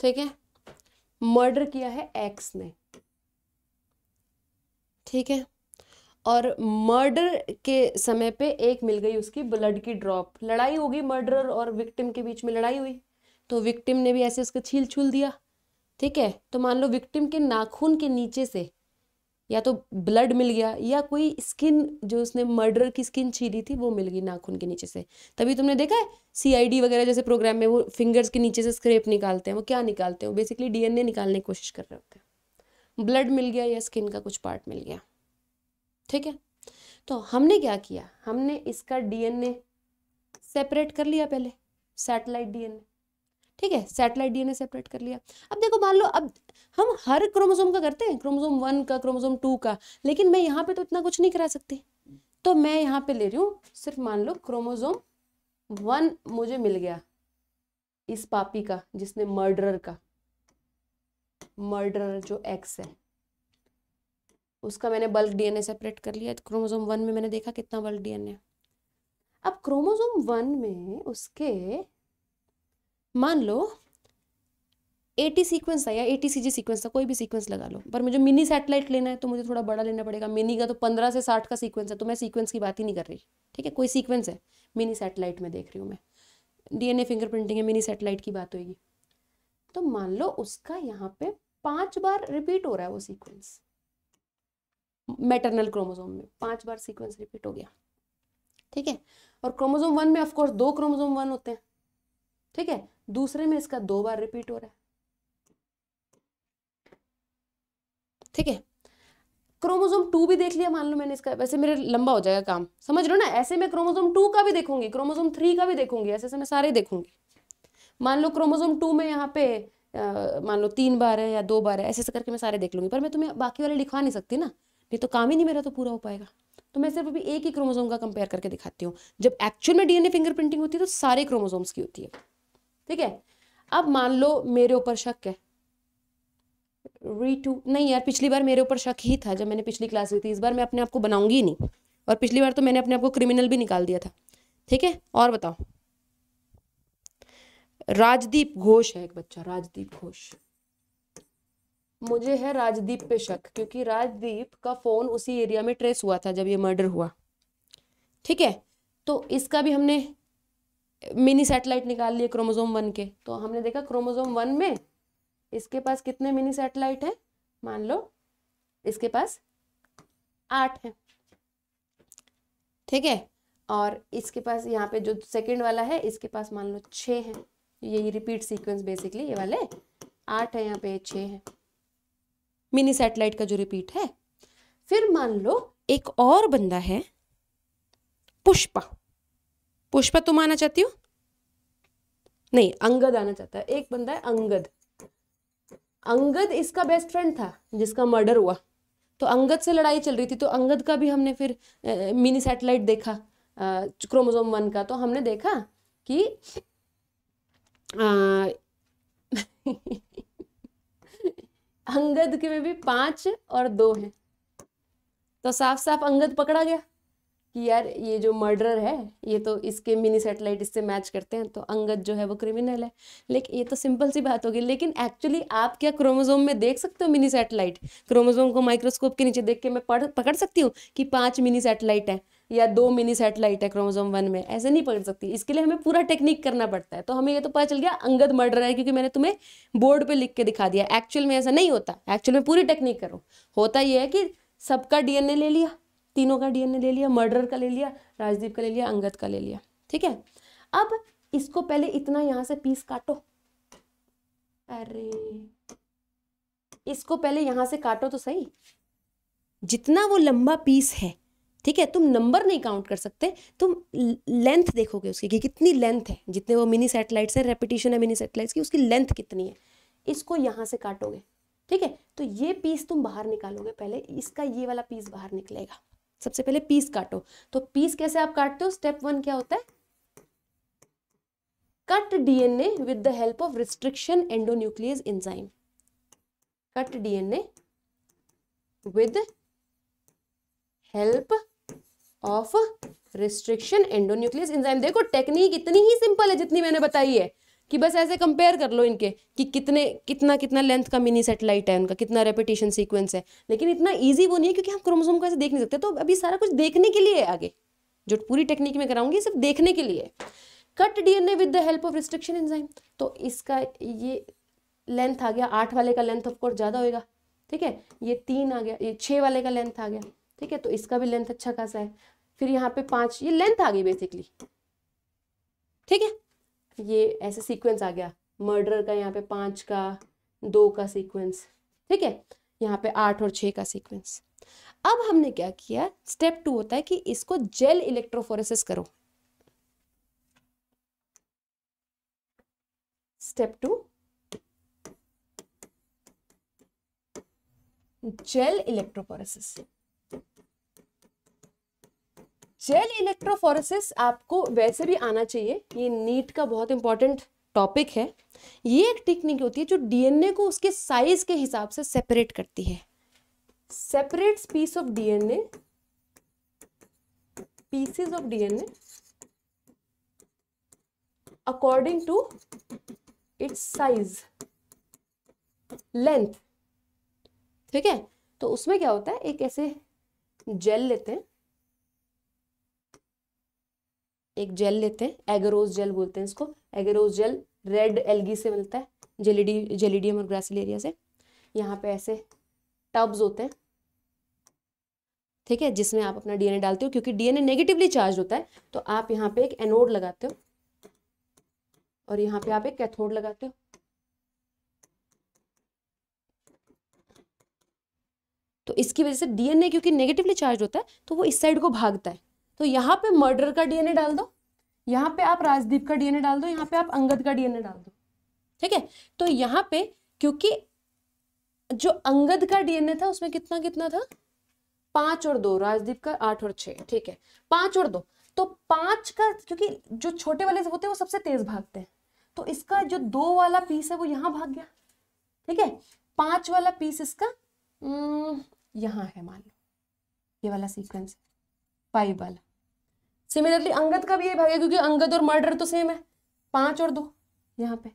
ठीक है मर्डर किया है एक्स ने ठीक है और मर्डर के समय पे एक मिल गई उसकी ब्लड की ड्रॉप लड़ाई होगी मर्डरर और विक्टिम के बीच में लड़ाई हुई तो विक्टिम ने भी ऐसे उसको छील छूल दिया ठीक है तो मान लो विक्टिम के नाखून के नीचे से या तो ब्लड मिल गया या कोई स्किन जो उसने मर्डर की स्किन छीली थी वो मिल गई नाखून के नीचे से तभी तुमने देखा है सीआईडी वगैरह जैसे प्रोग्राम में वो फिंगर्स के नीचे से स्क्रेप निकालते हैं वो क्या निकालते हैं बेसिकली डीएनए निकालने की कोशिश कर रहे होते हैं ब्लड मिल गया या स्किन का कुछ पार्ट मिल गया ठीक है तो हमने क्या किया हमने इसका डीएनए सेपरेट कर लिया पहले सेटेलाइट डीएनए ठीक है सेटेलाइट डीएनए सेपरेट कर लिया अब देखो मान लो अब हम हर क्रोमोसोम का करते हैं क्रोमोसोम वन का क्रोमोसोम टू का लेकिन मैं यहाँ पे तो इतना कुछ नहीं करा सकती तो मैं यहाँ पे ले रही हूँ सिर्फ मान लो क्रोमोजोम वन मुझे मिल गया इस पापी का जिसने मर्डरर का मर्डरर जो एक्स है उसका मैंने बल्क डीएनए सेपरेट कर लिया क्रोमोजोम वन में मैंने देखा कितना बल्क डीएनए अब क्रोमोजोम वन में उसके मान लो ए टी सीक्वेंस था या ए टी सी जी सीक्वेंस था कोई भी सीक्वेंस लगा लो पर मुझे मिनी सैटेलाइट लेना है तो मुझे थोड़ा बड़ा लेना पड़ेगा मिनी का तो पंद्रह से साठ का सीक्वेंस है तो मैं सीक्वेंस की बात ही नहीं कर रही ठीक है कोई सीक्वेंस है मिनी सैटेलाइट में देख रही हूँ मैं डीएनए फिंगरप्रिंटिंग है मिनी सैटेलाइट की बात होगी तो मान लो उसका यहाँ पे पांच बार रिपीट हो रहा है वो सीक्वेंस मेटरनल क्रोमोजोम में पांच बार सीक्वेंस रिपीट हो गया ठीक है और क्रोमोजोम वन में ऑफकोर्स दो क्रोमोजोम वन होते हैं ठीक है दूसरे में इसका दो बार रिपीट हो रहा है ठीक है क्रोमोजोम टू भी देख लिया मान लो मैंने इसका वैसे मेरे लंबा हो जाएगा काम समझ रहे हो ना ऐसे मैं क्रोमोजोम टू का भी देखूंगी क्रोमोजोम थ्री का भी देखूंगी ऐसे ऐसे मैं सारे देखूंगी मान लो क्रोमोजोम टू में यहाँ पे मान लो तीन बार है या दो बार है ऐसे ऐसे करके मैं सारे देख लूंगी पर मैं तुम्हें बाकी वाले लिखवा नहीं सकती ना नहीं तो काम ही नहीं मेरा तो पूरा हो पाएगा तो मैं सिर्फ अभी एक ही क्रोमोजोम का कंपेयर करके दिखाती हूँ जब एक्चुअल में डीएनए फिंगरप्रिंटिंग होती है तो सारे क्रोमोजोम्स की होती है ठीक है अब मान लो मेरे ऊपर शक है टू नहीं यार पिछली बार मेरे ऊपर शक ही था जब मैंने पिछली क्लास ली थी इस बार मैं अपने आप को बनाऊंगी नहीं और पिछली बार तो मैंने अपने आप को क्रिमिनल भी निकाल दिया था ठीक है और बताओ राजदीप घोष है एक बच्चा राजदीप घोष मुझे है राजदीप पे शक क्योंकि राजदीप का फोन उसी एरिया में ट्रेस हुआ था जब ये मर्डर हुआ ठीक है तो इसका भी हमने मिनी सैटेलाइट निकाल लिए क्रोमोजोम वन के तो हमने देखा क्रोमोजोम वन में इसके पास कितने मिनी सैटेलाइट है मान लो इसके पास आठ है ठीक है और इसके पास यहाँ पे जो सेकंड वाला है इसके पास मान लो छः है यही रिपीट सीक्वेंस बेसिकली ये वाले आठ है यहाँ पे छः है मिनी सैटेलाइट का जो रिपीट है फिर मान लो एक और बंदा है पुष्पा पुष्पा तुम आना चाहती हो नहीं अंगद आना चाहता है एक बंदा है अंगद अंगद इसका बेस्ट फ्रेंड था जिसका मर्डर हुआ तो अंगद से लड़ाई चल रही थी तो अंगद का भी हमने फिर ए, मिनी सैटेलाइट देखा क्रोमोजोम वन का तो हमने देखा कि आ, अंगद के में भी पांच और दो हैं तो साफ साफ अंगद पकड़ा गया कि यार ये जो मर्डरर है ये तो इसके मिनी सेटेलाइट इससे मैच करते हैं तो अंगद जो है वो क्रिमिनल है लेकिन ये तो सिंपल सी बात होगी लेकिन एक्चुअली आप क्या क्रोमोजोम में देख सकते हो मिनी सेटेलाइट क्रोमोजोम को माइक्रोस्कोप के नीचे देख के मैं पढ़ पकड़ सकती हूँ कि पाँच मिनी सेटेलाइट है या दो मिनी सेटेलाइट है क्रोमोजोम वन में ऐसे नहीं पकड़ सकती इसके लिए हमें पूरा टेक्निक करना पड़ता है तो हमें ये तो पता चल गया अंगद मर्डर है क्योंकि मैंने तुम्हें बोर्ड पर लिख के दिखा दिया एक्चुअल में ऐसा नहीं होता एक्चुअल में पूरी टेक्निक करो होता यह है कि सबका डीएनए ले लिया तीनों का डीएनए ले लिया मर्डर का ले लिया राजदीप का ले लिया अंगद का ले लिया ठीक है अब इसको पहले इतना यहां से पीस काटो अरे इसको पहले यहां से काटो तो सही जितना वो लंबा पीस है ठीक है तुम नंबर नहीं काउंट कर सकते तुम लेंथ देखोगे उसकी कि कितनी लेंथ है जितने वो मिनी सैटेलाइट है रेपिटेशन है मिनी सैटेलाइट की उसकी लेंथ कितनी है इसको यहां से काटोगे ठीक है तो ये पीस तुम बाहर निकालोगे पहले इसका ये वाला पीस बाहर निकलेगा सबसे पहले पीस काटो तो पीस कैसे आप काटते हो स्टेप वन क्या होता है cut DNA with the help of restriction endonuclease enzyme cut DNA with help of restriction endonuclease enzyme देखो टेक्निक इतनी ही सिंपल है जितनी मैंने बताई है कि बस ऐसे कंपेयर कर लो इनके कि कितने कितना कितना लेंथ का मिनी सेटेलाइट है उनका कितना रेपिटेशन सीक्वेंस है लेकिन इतना ईजी वो नहीं है क्योंकि हम क्रोमोसोम को ऐसे देख नहीं सकते तो अभी सारा कुछ देखने के लिए है आगे जो पूरी टेक्निक में कराऊंगी सिर्फ देखने के लिए cut DNA with the help of restriction enzyme तो इसका ये लेंथ आ गया आठ वाले का लेंथ ऑफकोर्स ज़्यादा होएगा ठीक है ये तीन आ गया ये छः वाले का लेंथ आ गया ठीक है तो इसका भी लेंथ अच्छा खासा है फिर यहाँ पे पाँच ये लेंथ आ गई बेसिकली ठीक है ये ऐसे सीक्वेंस आ गया मर्डर का यहाँ पे पांच का दो का सीक्वेंस ठीक है यहाँ पे आठ और छह का सीक्वेंस अब हमने क्या किया स्टेप टू होता है कि इसको जेल इलेक्ट्रोफोरेसिस करो step two gel electrophoresis gel electrophoresis आपको वैसे भी आना चाहिए ये नीट का बहुत इंपॉर्टेंट टॉपिक है ये एक टेक्निक होती है जो डीएनए को उसके साइज के हिसाब से सेपरेट करती है separate piece of DNA pieces of DNA according to its size length ठीक है तो उसमें क्या होता है एक ऐसे जेल लेते हैं एक जेल लेते हैं एगरोज जेल बोलते हैं इसको एगरोज जेल रेड एलगी से मिलता है जेलिडी जेलिडियम और एरिया से यहाँ पे ऐसे टब्स होते हैं ठीक है जिसमें आप अपना डीएनए डालते हो क्योंकि डीएनए नेगेटिवली चार्ज होता है तो आप यहाँ पे एक एनोड लगाते हो और यहाँ पे आप एक कैथोड लगाते हो तो इसकी वजह से डीएनए क्योंकि नेगेटिवली चार्ज होता है तो वो इस साइड को भागता है तो यहाँ पे मर्डर का डीएनए डाल दो यहाँ पे आप राजदीप का डीएनए डाल दो यहाँ पे आप अंगद का डीएनए डाल दो ठीक है तो यहाँ पे क्योंकि जो अंगद का डीएनए था उसमें कितना कितना था पांच और दो राजदीप का आठ और छः ठीक है पांच और दो तो पांच का क्योंकि जो छोटे वाले होते हैं वो सबसे तेज भागते हैं तो इसका जो दो वाला पीस है वो यहाँ भाग गया ठीक है पांच वाला पीस इसका यहाँ है मान लो ये वाला सीक्वेंस फाइव वाला सिमिलरली अंगद का भी यही भाग है क्योंकि अंगद और मर्डर तो सेम है पांच और दो यहाँ पे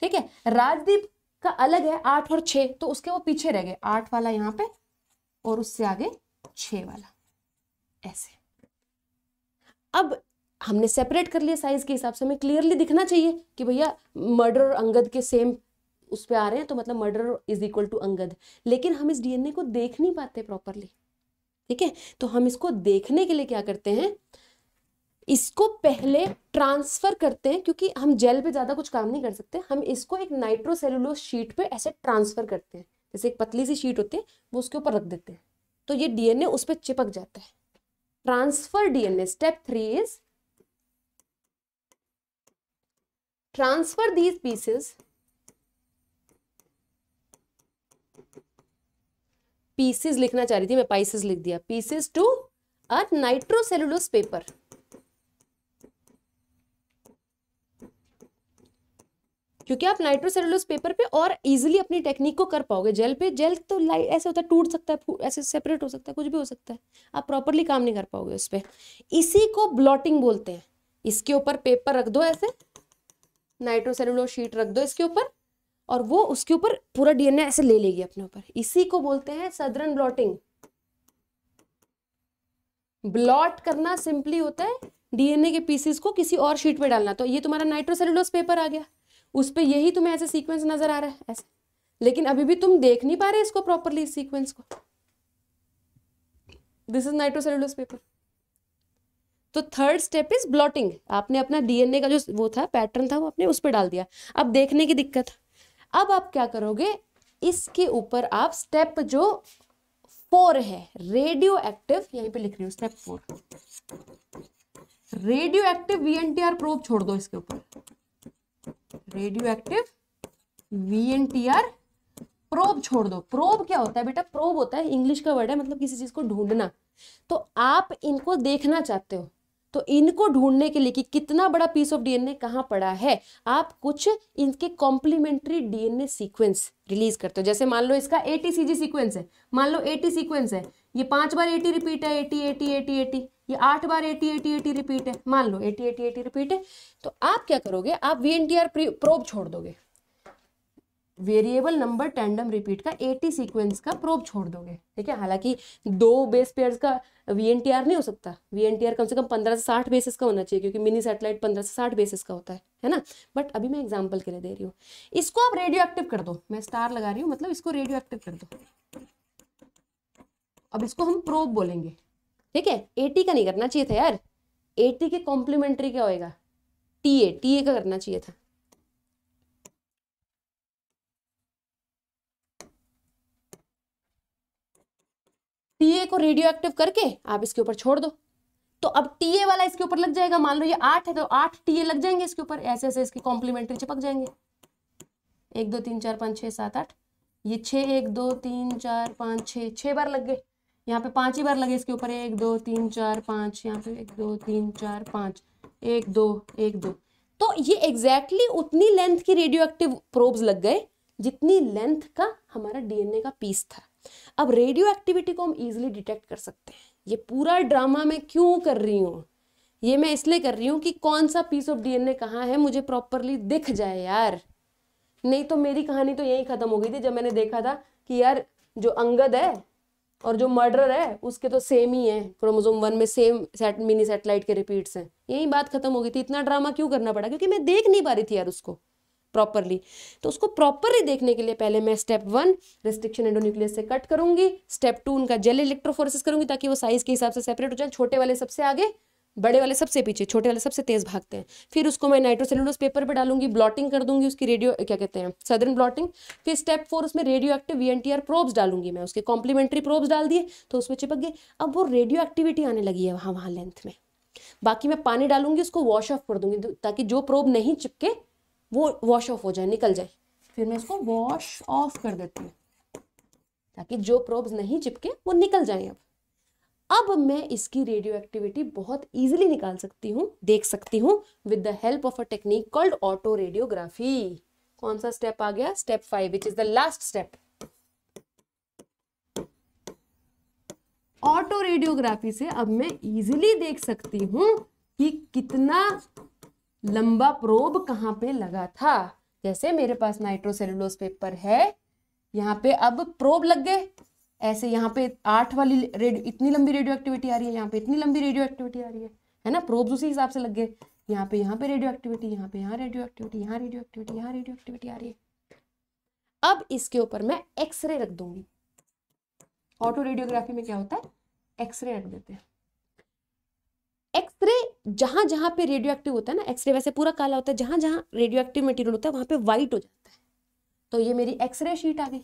ठीक है राजदीप का अलग है आठ और छ तो उसके वो पीछे रह गए आठ वाला यहाँ पे और उससे आगे छ वाला ऐसे अब हमने सेपरेट कर लिया साइज के हिसाब से हमें क्लियरली दिखना चाहिए कि भैया मर्डर और अंगद के सेम उस पर आ रहे हैं तो मतलब murder is equal to Angad लेकिन हम इस डीएनए को देख नहीं पाते प्रॉपरली ठीक है तो हम इसको देखने के लिए क्या करते हैं इसको पहले ट्रांसफर करते हैं क्योंकि हम जेल पे ज़्यादा कुछ काम नहीं कर सकते हम इसको एक नाइट्रोसेलुलोस शीट पे ऐसे ट्रांसफर करते हैं जैसे एक पतली सी शीट होती है वो उसके ऊपर रख देते हैं तो ये डीएनए उस पर चिपक जाता है transfer DNA step three is transfer these pieces pieces लिखना चाह रही थी मैं पाइसेस लिख दिया pieces to a nitrocellulose paper क्योंकि आप नाइट्रोसेलुलोस पेपर पे और इजीली अपनी टेक्निक को कर पाओगे जेल पे जेल तो लाइट ऐसे होता है टूट सकता है ऐसे सेपरेट हो सकता है कुछ भी हो सकता है आप प्रॉपरली काम नहीं कर पाओगे उस पर इसी को ब्लॉटिंग बोलते हैं इसके ऊपर पेपर रख दो ऐसे नाइट्रोसेलुलोस शीट रख दो इसके ऊपर और वो उसके ऊपर पूरा डीएनए ऐसे ले लेगी अपने ऊपर इसी को बोलते हैं सदरन ब्लॉटिंग ब्लॉट करना सिंपली होता है डीएनए के पीसेस को किसी और शीट पे डालना तो ये तुम्हारा नाइट्रोसेलुलोज पेपर आ गया उस पर यही तुम्हें ऐसे सीक्वेंस नजर आ रहा है ऐसे लेकिन अभी भी तुम देख नहीं पा रहे इसको प्रॉपरली इस सीक्वेंस को दिस इज नाइट्रोसेलुलोज पेपर तो थर्ड स्टेप इज ब्लॉटिंग आपने अपना डीएनए का जो वो था पैटर्न था वो आपने उस पर डाल दिया अब देखने की दिक्कत है अब आप क्या करोगे इसके ऊपर आप स्टेप जो फोर है रेडियो एक्टिव यहीं पे लिख रही हूँ step four radioactive VNTR probe छोड़ दो इसके ऊपर रेडियो एक्टिव वीएनटीआर प्रोब छोड़ दो प्रोब क्या होता है बेटा प्रोब होता है इंग्लिश का वर्ड है मतलब किसी चीज को ढूंढना तो आप इनको देखना चाहते हो तो इनको ढूंढने के लिए कि कितना बड़ा पीस ऑफ डीएनए कहाँ पड़ा है आप कुछ इनके कॉम्प्लीमेंट्री डीएनए सीक्वेंस रिलीज करते हो जैसे मान लो इसका एटी सी सीक्वेंस है मान लो एटी सीक्वेंस है ये पांच बार एटी रिपीट है एटी एटी एटी एटी ये आठ बार एटी एटी एटी रिपीट है मान लो एटी एटी एटी रिपीट है तो आप क्या करोगे आप V N T R probe छोड़ दोगे वेरिएबल नंबर टैंडम रिपीट का एटी सीक्वेंस का प्रोब छोड़ दोगे ठीक है हालांकि दो बेस पेयर्स का वी नहीं हो सकता वी कम से कम पंद्रह से साठ बेसिस का होना चाहिए क्योंकि मिनी सैटेलाइट पंद्रह से साठ बेसिस का होता है है ना बट अभी मैं एग्जांपल के लिए दे रही हूँ इसको आप रेडियो एक्टिव कर दो मैं स्टार लगा रही हूँ मतलब इसको रेडियो एक्टिव कर दो अब इसको हम प्रोब बोलेंगे ठीक है एटी का नहीं करना चाहिए था यार एटी के कॉम्प्लीमेंट्री क्या होगा टी ए टी ए का करना चाहिए था टीए को रेडियो एक्टिव करके आप इसके ऊपर छोड़ दो तो अब टीए वाला इसके ऊपर लग जाएगा मान लो ये आठ है तो आठ टीए लग जाएंगे इसके ऊपर ऐसे ऐसे इसके कॉम्प्लीमेंट्री चिपक जाएंगे एक दो तीन चार पाँच छः सात आठ ये छः एक दो तीन चार पाँच छः छः बार लग गए यहाँ पे पाँच ही बार लगे इसके ऊपर एक दो तीन चार पाँच यहाँ पे एक दो तीन चार पाँच एक दो एक दो तो ये एग्जैक्टली exactly उतनी लेंथ की रेडियो एक्टिव प्रोब्स लग गए जितनी लेंथ का हमारा डीएनए का पीस था अब रेडियो एक्टिविटी को हम इजीली डिटेक्ट कर सकते हैं ये पूरा ड्रामा मैं क्यों कर रही हूँ ये मैं इसलिए कर रही हूँ कि कौन सा पीस ऑफ डीएनए कहाँ है मुझे प्रॉपरली दिख जाए यार नहीं तो मेरी कहानी तो यहीं ख़त्म हो गई थी जब मैंने देखा था कि यार जो अंगद है और जो मर्डर है उसके तो सेम ही है क्रोमोजोम वन में सेम सेट मिनी सेटेलाइट के रिपीट्स हैं यही बात खत्म हो गई थी इतना ड्रामा क्यों करना पड़ा क्योंकि मैं देख नहीं पा रही थी यार उसको प्रॉपरली तो उसको प्रॉपरली देखने के लिए पहले मैं स्टेप वन रिस्ट्रिक्शन एंडोन्यूक्लियस से कट करूंगी स्टेप टू उनका जेल इलेक्ट्रोफोरेसिस करूंगी ताकि वो साइज के हिसाब से सेपरेट हो जाए छोटे वाले सबसे आगे बड़े वाले सबसे पीछे छोटे वाले सबसे तेज भागते हैं फिर उसको मैं नाइट्रोसेलुलोस पेपर पर डालूंगी ब्लॉटिंग कर दूंगी उसकी रेडियो क्या कहते हैं सदर्न ब्लॉटिंग फिर स्टेप फोर उसमें radioactive V N probes डालूंगी मैं उसके कॉम्प्लीमेंट्री प्रोब्स डाल दिए तो उसमें चिपक गए अब वो रेडियो एक्टिविटी आने लगी है वहाँ वहाँ लेंथ में बाकी मैं पानी डालूंगी उसको वॉश ऑफ कर दूंगी ताकि जो प्रोब नहीं चिपके वो वॉश ऑफ हो जाए निकल जाए फिर मैं इसको वॉश ऑफ कर देती हूँ ताकि जो प्रोब्स नहीं चिपके वो निकल जाएं अब अब मैं इसकी रेडियो एक्टिविटी बहुत इजीली निकाल सकती हूँ देख सकती हूँ with the help of a technique called autoradiography कौन सा स्टेप आ गया step five which is the last step autoradiography से अब मैं इजीली देख सकती हूँ कि कितना लंबा प्रोब कहाँ पे लगा था जैसे मेरे पास नाइट्रोसेलुलोज पेपर है यहाँ पे अब प्रोब लग गए ऐसे यहाँ पे आठ वाली रेडियो इतनी लंबी रेडियो एक्टिविटी आ रही है यहाँ पे इतनी लंबी रेडियो एक्टिविटी आ रही है है ना प्रोब उसी हिसाब से लग गए यहाँ पे यहाँ पे रेडियो एक्टिविटी यहाँ पे यहाँ रेडियो एक्टिविटी यहाँ रेडियो एक्टिविटी यहाँ रेडियो एक्टिविटी आ रही है अब इसके ऊपर मैं एक्सरे रख दूंगी ऑटो रेडियोग्राफी में क्या होता है एक्सरे रख देते हैं एक्सरे जहां जहां पे रेडियो एक्टिव होता है ना एक्सरे वैसे पूरा काला होता है जहां जहां रेडियो एक्टिव मेटीरियल होता है वहां पे व्हाइट हो जाता है तो ये मेरी एक्सरे शीट आ गई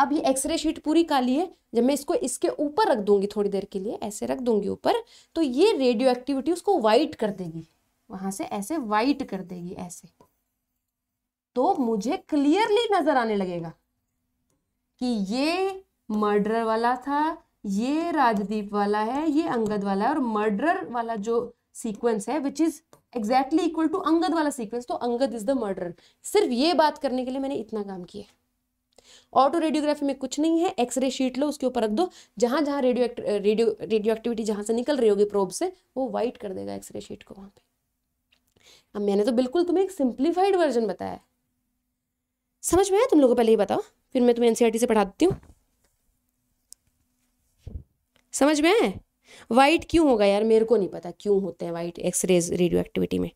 अब ये एक्सरे शीट पूरी काली है जब मैं इसको इसके ऊपर रख दूंगी थोड़ी देर के लिए ऐसे रख दूंगी ऊपर तो ये रेडियो एक्टिविटी उसको वाइट कर देगी वहां से ऐसे वाइट कर देगी ऐसे तो मुझे क्लियरली नजर आने लगेगा कि ये मर्डर वाला था ये राजदीप वाला है ये अंगद वाला है और मर्डरर वाला जो सीक्वेंस है which is exactly equal to Angad वाला सीक्वेंस तो अंगद इज द मर्डरर सिर्फ ये बात करने के लिए मैंने इतना काम किया है ऑटो रेडियोग्राफी में कुछ नहीं है एक्सरे शीट लो उसके ऊपर रख दो जहां जहां रेडियो रेडियो रेडियो एक्टिविटी जहां से निकल रही होगी प्रोब से वो वाइट कर देगा एक्सरे शीट को वहां पे अब मैंने तो बिल्कुल तुम्हें एक सिंप्लीफाइड वर्जन बताया है समझ में आया तुम लोगों को पहले ही बताओ फिर मैं तुम्हें एनसीईआरटी e से पढ़ा देती हूँ समझ में आए वाइट क्यों होगा यार मेरे को नहीं पता क्यों होते हैं वाइट एक्सरेज रेडियो एक्टिविटी में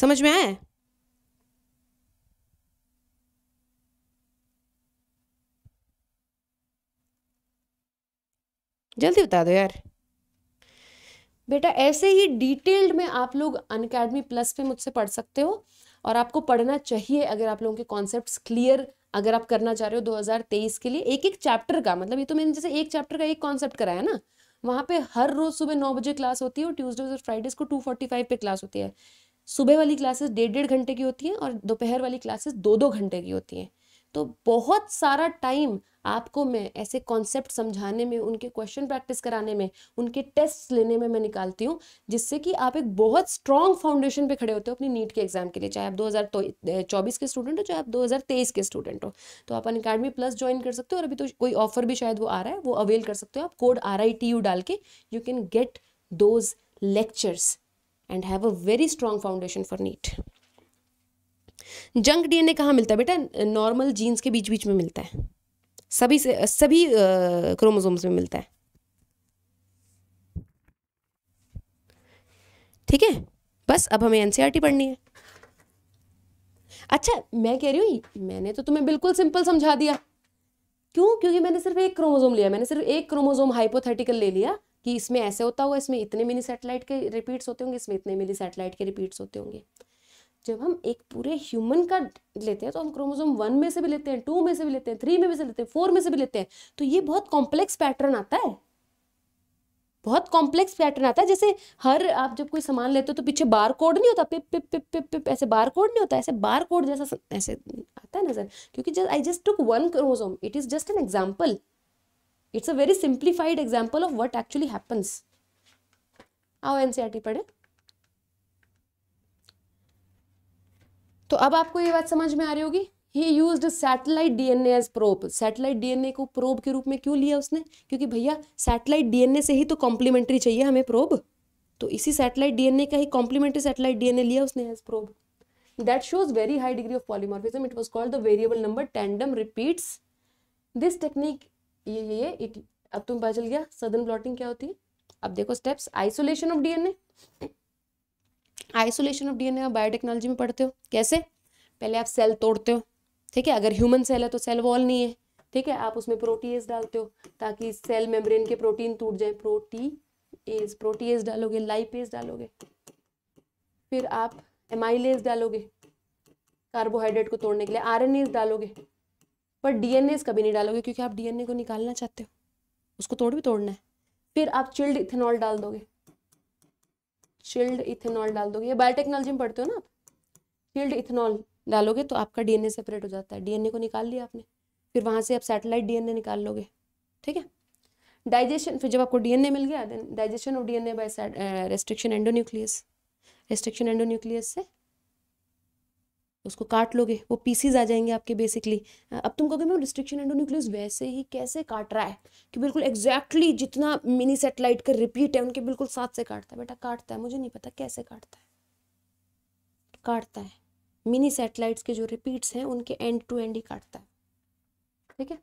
समझ में आए जल्दी बता दो यार बेटा ऐसे ही डिटेल्ड में आप लोग अनकेडमी प्लस पे मुझसे पढ़ सकते हो और आपको पढ़ना चाहिए अगर आप लोगों के कॉन्सेप्ट क्लियर अगर आप करना चाह रहे हो 2023 के लिए एक एक चैप्टर का मतलब ये तो मैंने जैसे एक चैप्टर का एक कॉन्सेप्ट कराया ना वहाँ पे हर रोज सुबह नौ बजे क्लास होती है और ट्यूज़डे और फ्राइडेज को टू फोर्टी फाइव पे क्लास होती है सुबह वाली क्लासेस डेढ़ डेढ़ घंटे की होती हैं और दोपहर वाली क्लासेस दो दो घंटे की होती हैं तो बहुत सारा टाइम आपको मैं ऐसे कॉन्सेप्ट समझाने में उनके क्वेश्चन प्रैक्टिस कराने में उनके टेस्ट लेने में मैं निकालती हूँ जिससे कि आप एक बहुत स्ट्रॉन्ग फाउंडेशन पे खड़े होते हो अपनी नीट के एग्जाम के लिए चाहे आप 2024 तो, के स्टूडेंट हो चाहे आप 2023 के स्टूडेंट हो तो आप अकेडमी प्लस ज्वाइन कर सकते हो और अभी तो कोई ऑफर भी शायद वो आ रहा है वो अवेल कर सकते हो आप कोड आर डाल के you can get those lectures and have a very strong foundation for NEET junk DNA कहाँ मिलता है बेटा नॉर्मल जीन्स के बीच बीच में मिलता है सभी से सभी क्रोमोसोम्स में मिलता है ठीक है बस अब हमें एनसीईआरटी e पढ़नी है अच्छा मैं कह रही हूँ मैंने तो तुम्हें बिल्कुल सिंपल समझा दिया क्यों क्योंकि मैंने सिर्फ एक क्रोमोजोम लिया मैंने सिर्फ एक क्रोमोजोम हाइपोथेटिकल ले लिया कि इसमें ऐसे होता होगा इसमें इतने मिली सैटेलाइट के रिपीट्स होते होंगे इसमें इतने मिली सैटेलाइट के रिपीट्स होते होंगे जब हम एक पूरे ह्यूमन का लेते हैं तो हम क्रोमोजोम वन में से भी लेते हैं टू में से भी लेते हैं थ्री में भी से लेते हैं फोर में से भी लेते हैं तो ये बहुत कॉम्प्लेक्स पैटर्न आता है बहुत कॉम्प्लेक्स पैटर्न आता है जैसे हर आप जब कोई सामान लेते हो तो पीछे बार कोड नहीं होता पिप पिप पिप पिप पिप ऐसे बार कोड नहीं होता ऐसे बार कोड जैसा ऐसे आता है नजर क्योंकि just I just took one chromosome it is just an example it's a very simplified example of what actually happens आओ एन e पढ़े तो अब आपको ये बात समझ में आ रही होगी ही use satellite DNA as probe satellite DNA को प्रोब के रूप में क्यों लिया उसने क्योंकि भैया सैटेलाइट डीएनए से ही तो कॉम्प्लीमेंट्री चाहिए हमें प्रोब तो इसी सैटेलाइट डीएनए का ही कॉम्प्लीमेंट्री सैटेलाइट डीएनए लिया उसने as probe that shows very high degree of polymorphism it was called the variable number tandem repeats this technique ये ये इट अब तुम तो पता चल गया सदन ब्लॉटिंग क्या होती है अब देखो steps isolation of DNA isolation of DNA आप बायोटेक्नोलॉजी में पढ़ते हो कैसे पहले आप सेल तोड़ते हो ठीक है अगर ह्यूमन सेल है तो सेल वॉल नहीं है ठीक है आप उसमें प्रोटीएस डालते हो ताकि सेल मेम्ब्रेन के प्रोटीन टूट जाए एज प्रोटीएस डालोगे लाइपेज डालोगे फिर आप एमाइलेज डालोगे कार्बोहाइड्रेट को तोड़ने के लिए आर डालोगे पर डी कभी नहीं डालोगे क्योंकि आप डी को निकालना चाहते हो उसको तोड़ भी तोड़ना है फिर आप चिल्ड इथेनॉल डाल दोगे चिल्ड इथेनॉल डाल दोगे ये बायोटेक्नोलॉजी में पढ़ते हो ना आप चिल्ड इथेनॉल डालोगे तो आपका डीएनए सेपरेट हो जाता है डीएनए को निकाल लिया आपने फिर वहाँ से आप सैटेलाइट डीएनए निकाल लोगे ठीक है डाइजेशन फिर जब आपको डीएनए मिल गया then digestion of DNA by restriction endonuclease restriction endonuclease से उसको काट लोगे वो पीसीज आ जाएंगे आपके बेसिकली अब तुम कहोगे मैं रिस्ट्रिक्शन एंडोन्यूक्लियस वैसे ही कैसे काट रहा है कि बिल्कुल एग्जैक्टली exactly जितना मिनी सेटेलाइट का रिपीट है उनके बिल्कुल साथ से काटता है बेटा काटता है मुझे नहीं पता कैसे काटता है काटता है मिनी सेटेलाइट्स के जो रिपीट्स हैं उनके एंड टू एंड ही काटता है ठीक है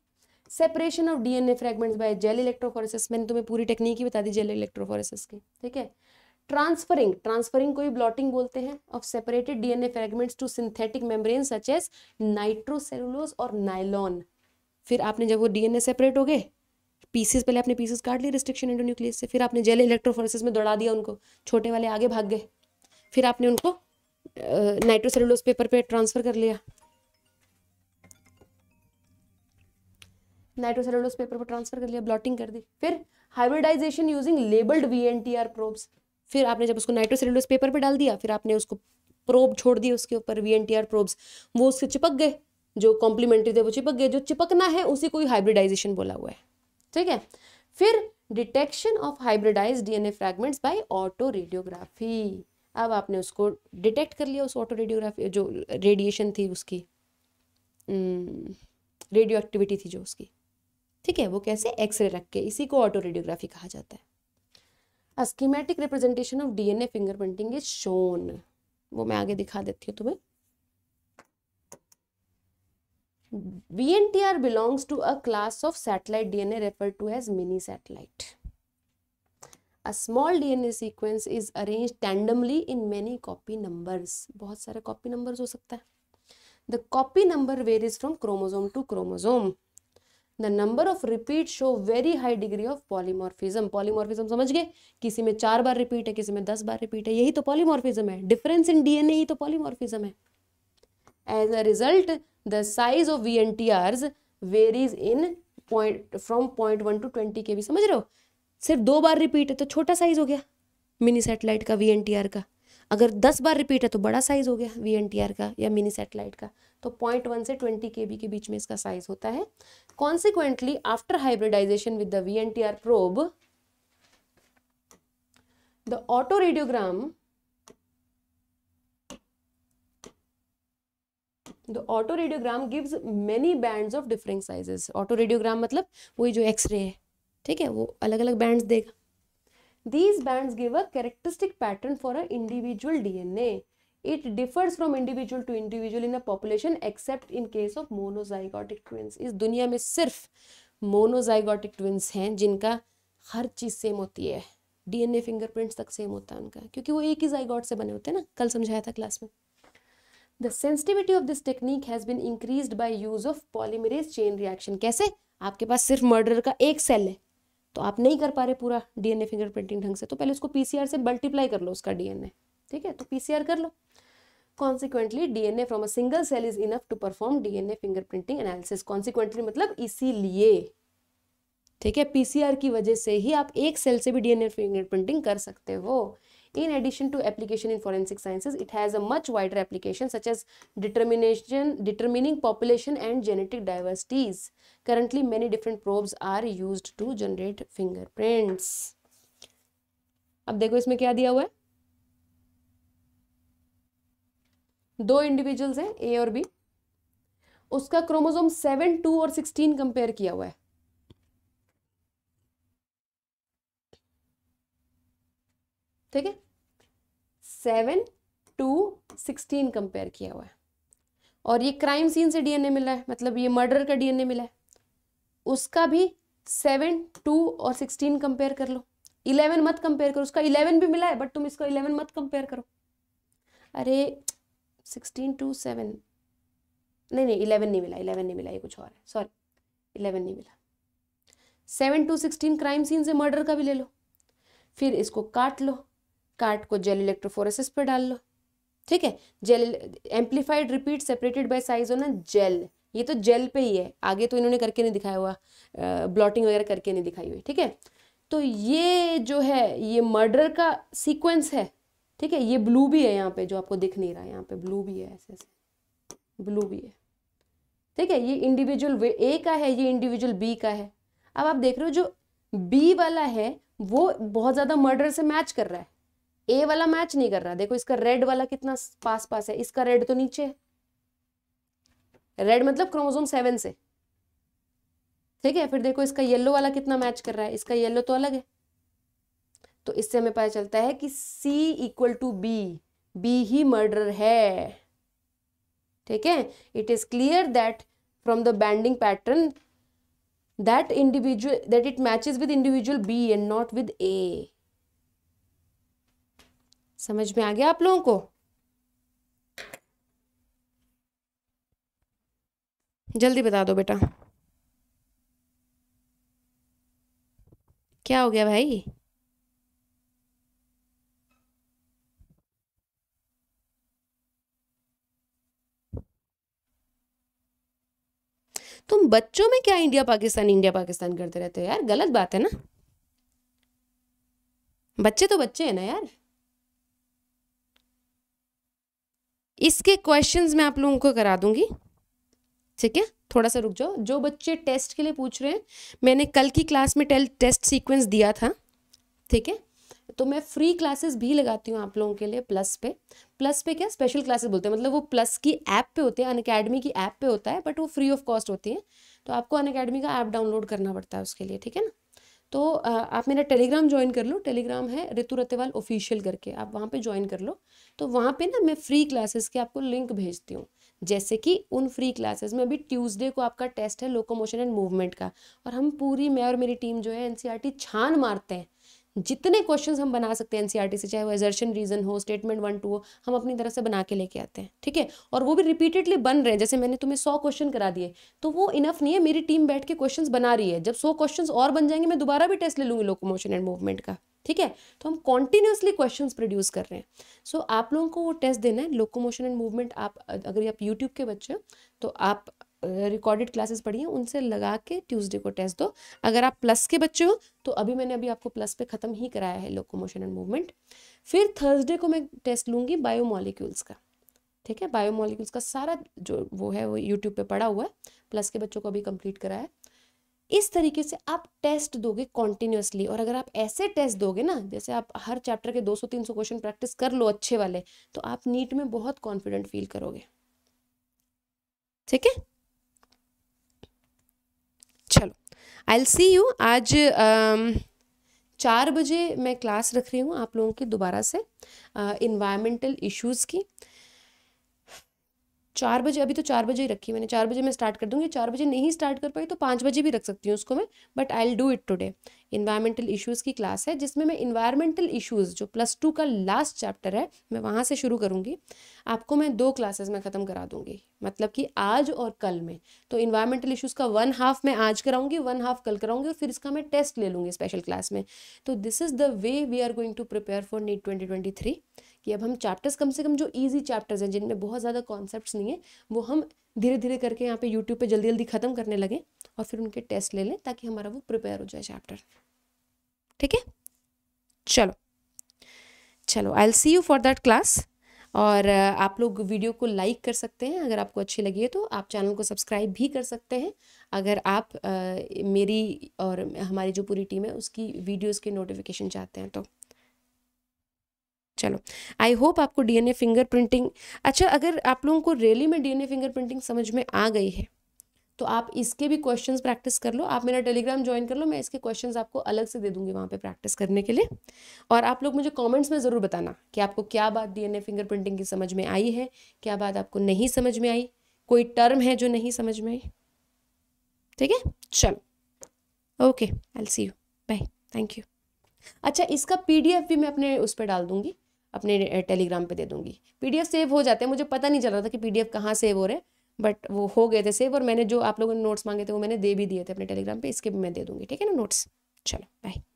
separation of DNA fragments by gel electrophoresis मैंने तुम्हें पूरी टेक्निक ही बता दी जेल इलेक्ट्रोफोरेसिस की ठीक है ट्रांसफरिंग ट्रांसफरिंग को ही ब्लॉटिंग बोलते हैं of separated DNA fragments to synthetic membrane such as nitrocellulose और नाइलॉन फिर आपने जब वो डीएनए सेपरेट हो गए पीसेस पहले आपने पीसेस काट लिए रिस्ट्रिक्शन एंडोन्यूक्लियस से फिर आपने जेल इलेक्ट्रोफोरेसिस में दौड़ा दिया उनको छोटे वाले आगे भाग गए फिर आपने उनको नाइट्रोसेलुलोज पेपर पे ट्रांसफर कर लिया नाइट्रोसेलुलोज पेपर पर ट्रांसफर कर लिया ब्लॉटिंग कर दी फिर hybridization using labelled VNTR probes फिर आपने जब उसको नाइट्रोसेलुलोज पेपर पर डाल दिया फिर आपने उसको प्रोब छोड़ दी उसके ऊपर V N T R probes वो उसके चिपक गए जो कॉम्प्लीमेंट्री थे वो चिपक गए जो चिपकना है उसी को हाइब्रिडाइजेशन बोला हुआ है ठीक है फिर detection of hybridize DNA fragments by autoradiography अब आपने उसको डिटेक्ट कर लिया उस ऑटो रेडियोग्राफी जो रेडिएशन थी उसकी रेडियो हम्म, एक्टिविटी थी जो उसकी ठीक है वो कैसे एक्सरे रख के इसी को ऑटो रेडियोग्राफी कहा जाता है a representation of DNA fingerprinting is shown वो मैं आगे दिखा देती हूँ तुम्हें V N T R belongs to a class of satellite DNA refer to has mini satellite a small DNA sequence is arrange tandemly in many copy number बहुत सारे copy number हो सकता है the copy number varies from chromosome to chromosome the number of repeat show very high degree of polymorphism polymorphism समझ गए किसी में चार बार रिपीट है किसी में दस बार रिपीट है यही तो पॉलीमॉर्फिज्म है डिफरेंस इन डीएनए ही तो पॉलीमॉर्फिज्म है as a result the size of V N T R varies in point from point one to twenty के भी समझ रहे हो सिर्फ दो बार रिपीट है तो छोटा साइज हो गया मिनी सेटेलाइट का वी एन टी आर का अगर दस बार रिपीट है तो बड़ा साइज हो गया वी एन टी आर का या मिनी सेटेलाइट का तो वन से ट्वेंटी के के बीच में इसका साइज होता है consequently after hybridization with the V N T R probe the autoradiogram the autoradiogram gives many band of different sizes autoradiogram मतलब वही जो एक्सरे है ठीक है वो अलग अलग बैंड देगा these band give a characteristic pattern for a individual D N A it differs from individual to individual in a population except in case of monozygotic twins इस दुनिया में सिर्फ मोनोजाइगोटिक ट्विंस हैं जिनका हर चीज़ सेम होती है DNA fingerprints तक same होता है उनका क्योंकि वो एक ही जाइगॉट से बने होते हैं ना कल समझाया था क्लास में the sensitivity of this technique has been increase by use of polymerase chain reaction कैसे आपके पास सिर्फ मर्डर का एक सेल है तो आप नहीं कर पा रहे पूरा डीएनए फिंगरप्रिंटिंग ढंग से तो पहले उसको पीसीआर से मल्टीप्लाई कर लो उसका डीएनए ठीक है तो पीसीआर कर लो consequently DNA from a single cell is enough to perform DNA fingerprinting analysis consequently मतलब इसीलिए ठीक है पीसीआर की वजह से ही आप एक सेल से भी डीएनए फिंगरप्रिंटिंग कर सकते हो in addition to application in forensic sciences it has a much wider application such as determination determining population and genetic diversities currently many different probes are use to generate fingerprints अब देखो इसमें क्या दिया हुआ है दो इंडिविजुअल्स हैं ए और बी उसका क्रोमोजोम सेवन टू और सिक्सटीन कंपेयर किया हुआ है ठीक है सेवन टू सिक्सटीन कंपेयर किया हुआ है और ये क्राइम सीन से डीएनए मिला है मतलब ये मर्डर का डीएनए मिला है उसका भी सेवन टू और सिक्सटीन कंपेयर कर लो इलेवन मत कंपेयर करो उसका इलेवन भी मिला है बट तुम इसको इलेवन मत कंपेयर करो अरे सिक्सटीन टू सेवन नहीं नहीं इलेवन नहीं मिला इलेवन नहीं मिला ये कुछ और है सॉरी इलेवन नहीं मिला seven two sixteen crime scene से मर्डर का भी ले लो फिर इसको काट लो काट को जेल इलेक्ट्रोफोरेसिस पर डाल लो ठीक है gel amplified repeat separated by size होना जेल ये तो जेल पे ही है आगे तो इन्होंने करके नहीं दिखाया हुआ ब्लॉटिंग वगैरह करके नहीं दिखाई हुई ठीक है तो ये जो है ये मर्डर का सीक्वेंस है ठीक है ये ब्लू भी है यहाँ पे जो आपको दिख नहीं रहा है यहाँ पे ब्लू भी है ऐसे ऐसे ब्लू भी है ठीक है ये इंडिविजुअल ए का है ये इंडिविजुअल बी का है अब आप देख रहे हो जो बी वाला है वो बहुत ज़्यादा मर्डर से मैच कर रहा है ए वाला मैच नहीं कर रहा देखो इसका रेड वाला कितना पास पास है इसका रेड तो नीचे है रेड मतलब क्रोमोजोम सेवन से ठीक है फिर देखो इसका येलो वाला कितना मैच कर रहा है इसका येलो तो अलग है तो इससे हमें पता चलता है कि C equal to B B ही मर्डर है ठीक है it is clear that from the banding pattern that individual that it match with individual B and not with A समझ में आ गया आप लोगों को जल्दी बता दो बेटा क्या हो गया भाई तुम बच्चों में क्या इंडिया पाकिस्तान इंडिया पाकिस्तान करते रहते हो यार गलत बात है ना बच्चे तो बच्चे हैं ना यार इसके क्वेश्चंस मैं आप लोगों को करा दूंगी ठीक है थोड़ा सा रुक जाओ जो बच्चे टेस्ट के लिए पूछ रहे हैं मैंने कल की क्लास में टेस्ट सीक्वेंस दिया था ठीक है तो मैं फ्री क्लासेस भी लगाती हूँ आप लोगों के लिए प्लस पे प्लस पे क्या स्पेशल क्लासेस बोलते हैं मतलब वो प्लस की ऐप पे होते हैं अन की ऐप पे होता है बट वो फ्री ऑफ कॉस्ट होती है तो आपको अन का ऐप डाउनलोड करना पड़ता है उसके लिए ठीक है ना तो आप मेरा टेलीग्राम ज्वाइन कर लो टेलीग्राम है ऋतु रतेवाल ऑफिशियल करके आप वहाँ पे ज्वाइन कर लो तो वहाँ पे ना मैं फ्री क्लासेस के आपको लिंक भेजती हूँ जैसे कि उन फ्री क्लासेस में अभी ट्यूसडे को आपका टेस्ट है लोकोमोशन एंड मूवमेंट का और हम पूरी मैं और मेरी टीम जो है एनसीईआरटी e छान मारते हैं जितने क्वेश्चन हम बना सकते हैं एनसीईआरटी e से चाहे वो एजर्शन रीजन हो स्टेटमेंट वन टू हो हम अपनी तरफ से बना के लेके आते हैं ठीक है और वो भी रिपीटेडली बन रहे हैं जैसे मैंने तुम्हें सौ क्वेश्चन करा दिए तो वो इनफ नहीं है मेरी टीम बैठ के क्वेश्चन बना रही है जब सौ क्वेश्चन और बन जाएंगे मैं दोबारा भी टेस्ट ले लूँगी लोकोमोशन एंड मूवमेंट का ठीक है तो हम कॉन्टिन्यूसली क्वेश्चन प्रोड्यूस कर रहे हैं सो so, आप लोगों को वो टेस्ट देना है लोकोमोशन एंड मूवमेंट आप अगर आप यूट्यूब के बच्चे हो तो आप रिकॉर्डेड क्लासेस पढ़ी हैं उनसे लगा के ट्यूसडे को टेस्ट दो अगर आप प्लस के बच्चे हो तो अभी मैंने अभी आपको प्लस पे ख़त्म ही कराया है लोकोमोशन एंड मूवमेंट फिर थर्सडे को मैं टेस्ट लूँगी बायोमोलिक्यूल्स का ठीक है बायोमोलिक्यूल्स का सारा जो वो है वो यूट्यूब पे पढ़ा हुआ है प्लस के बच्चों को अभी कंप्लीट कराया है इस तरीके से आप टेस्ट दोगे कॉन्टिन्यूसली और अगर आप ऐसे टेस्ट दोगे ना जैसे आप हर चैप्टर के 200-300 क्वेश्चन प्रैक्टिस कर लो अच्छे वाले तो आप नीट में बहुत कॉन्फिडेंट फील करोगे ठीक है चलो आई एल सी यू आज um, चार बजे मैं क्लास रख रही हूँ आप लोगों की दोबारा से इन्वायरमेंटल uh, इश्यूज़ की चार बजे अभी तो चार बजे ही रखी मैंने चार बजे मैं स्टार्ट कर दूँगी चार बजे नहीं स्टार्ट कर पाई तो पाँच बजे भी रख सकती हूँ उसको मैं but I'll do it today environmental issues की क्लास है जिसमें मैं इन्वायरमेंटल इश्यूज़ जो प्लस टू का लास्ट चैप्टर है मैं वहाँ से शुरू करूँगी आपको मैं दो क्लासेस में ख़त्म करा दूँगी मतलब कि आज और कल में तो इन्वायरमेंटल इशूज़ का वन हाफ मैं आज कराऊँगी वन हाफ कल कराऊँगी और फिर इसका मैं टेस्ट ले लूँगी स्पेशल क्लास में तो this is the way we are going to prepare for NEET twenty twenty three कि अब हम चैप्टर्स कम से कम जो ईजी चैप्टर्स हैं जिनमें बहुत ज़्यादा कॉन्सेप्ट नहीं है वो हम धीरे धीरे करके यहाँ पे यूट्यूब पे जल्दी जल्दी ख़त्म करने लगें और फिर उनके टेस्ट ले लें ताकि हमारा वो प्रिपेयर हो जाए चैप्टर ठीक है चलो चलो I'll see you for that class और uh, आप लोग वीडियो को लाइक कर सकते हैं अगर आपको अच्छी लगी है तो आप चैनल को सब्सक्राइब भी कर सकते हैं अगर आप आ, uh, मेरी और हमारी जो पूरी टीम है उसकी वीडियोस के नोटिफिकेशन चाहते हैं तो चलो आई होप आपको डीएनए फिंगर प्रिंटिंग अच्छा अगर आप लोगों को रैली में डीएनए फिंगर प्रिंटिंग समझ में आ गई है तो आप इसके भी क्वेश्चंस प्रैक्टिस कर लो आप मेरा टेलीग्राम ज्वाइन कर लो मैं इसके क्वेश्चंस आपको अलग से दे दूंगी वहाँ पे प्रैक्टिस करने के लिए और आप लोग मुझे कमेंट्स में ज़रूर बताना कि आपको क्या बात डीएनए फिंगर प्रिंटिंग की समझ में आई है क्या बात आपको नहीं समझ में आई कोई टर्म है जो नहीं समझ में आई ठीक है चलो okay I see you bye thank you अच्छा इसका पीडीएफ भी मैं अपने उस पर डाल दूंगी अपने टेलीग्राम पे दे दूंगी पीडीएफ सेव हो जाते हैं मुझे पता नहीं चल रहा था कि पीडीएफ कहाँ सेव हो रहे हैं बट वो हो गए थे सेव और मैंने जो आप लोगों ने नोट्स मांगे थे वो मैंने दे भी दिए थे अपने टेलीग्राम पे इसके भी मैं दे दूंगी ठीक है ना नोट्स चलो बाय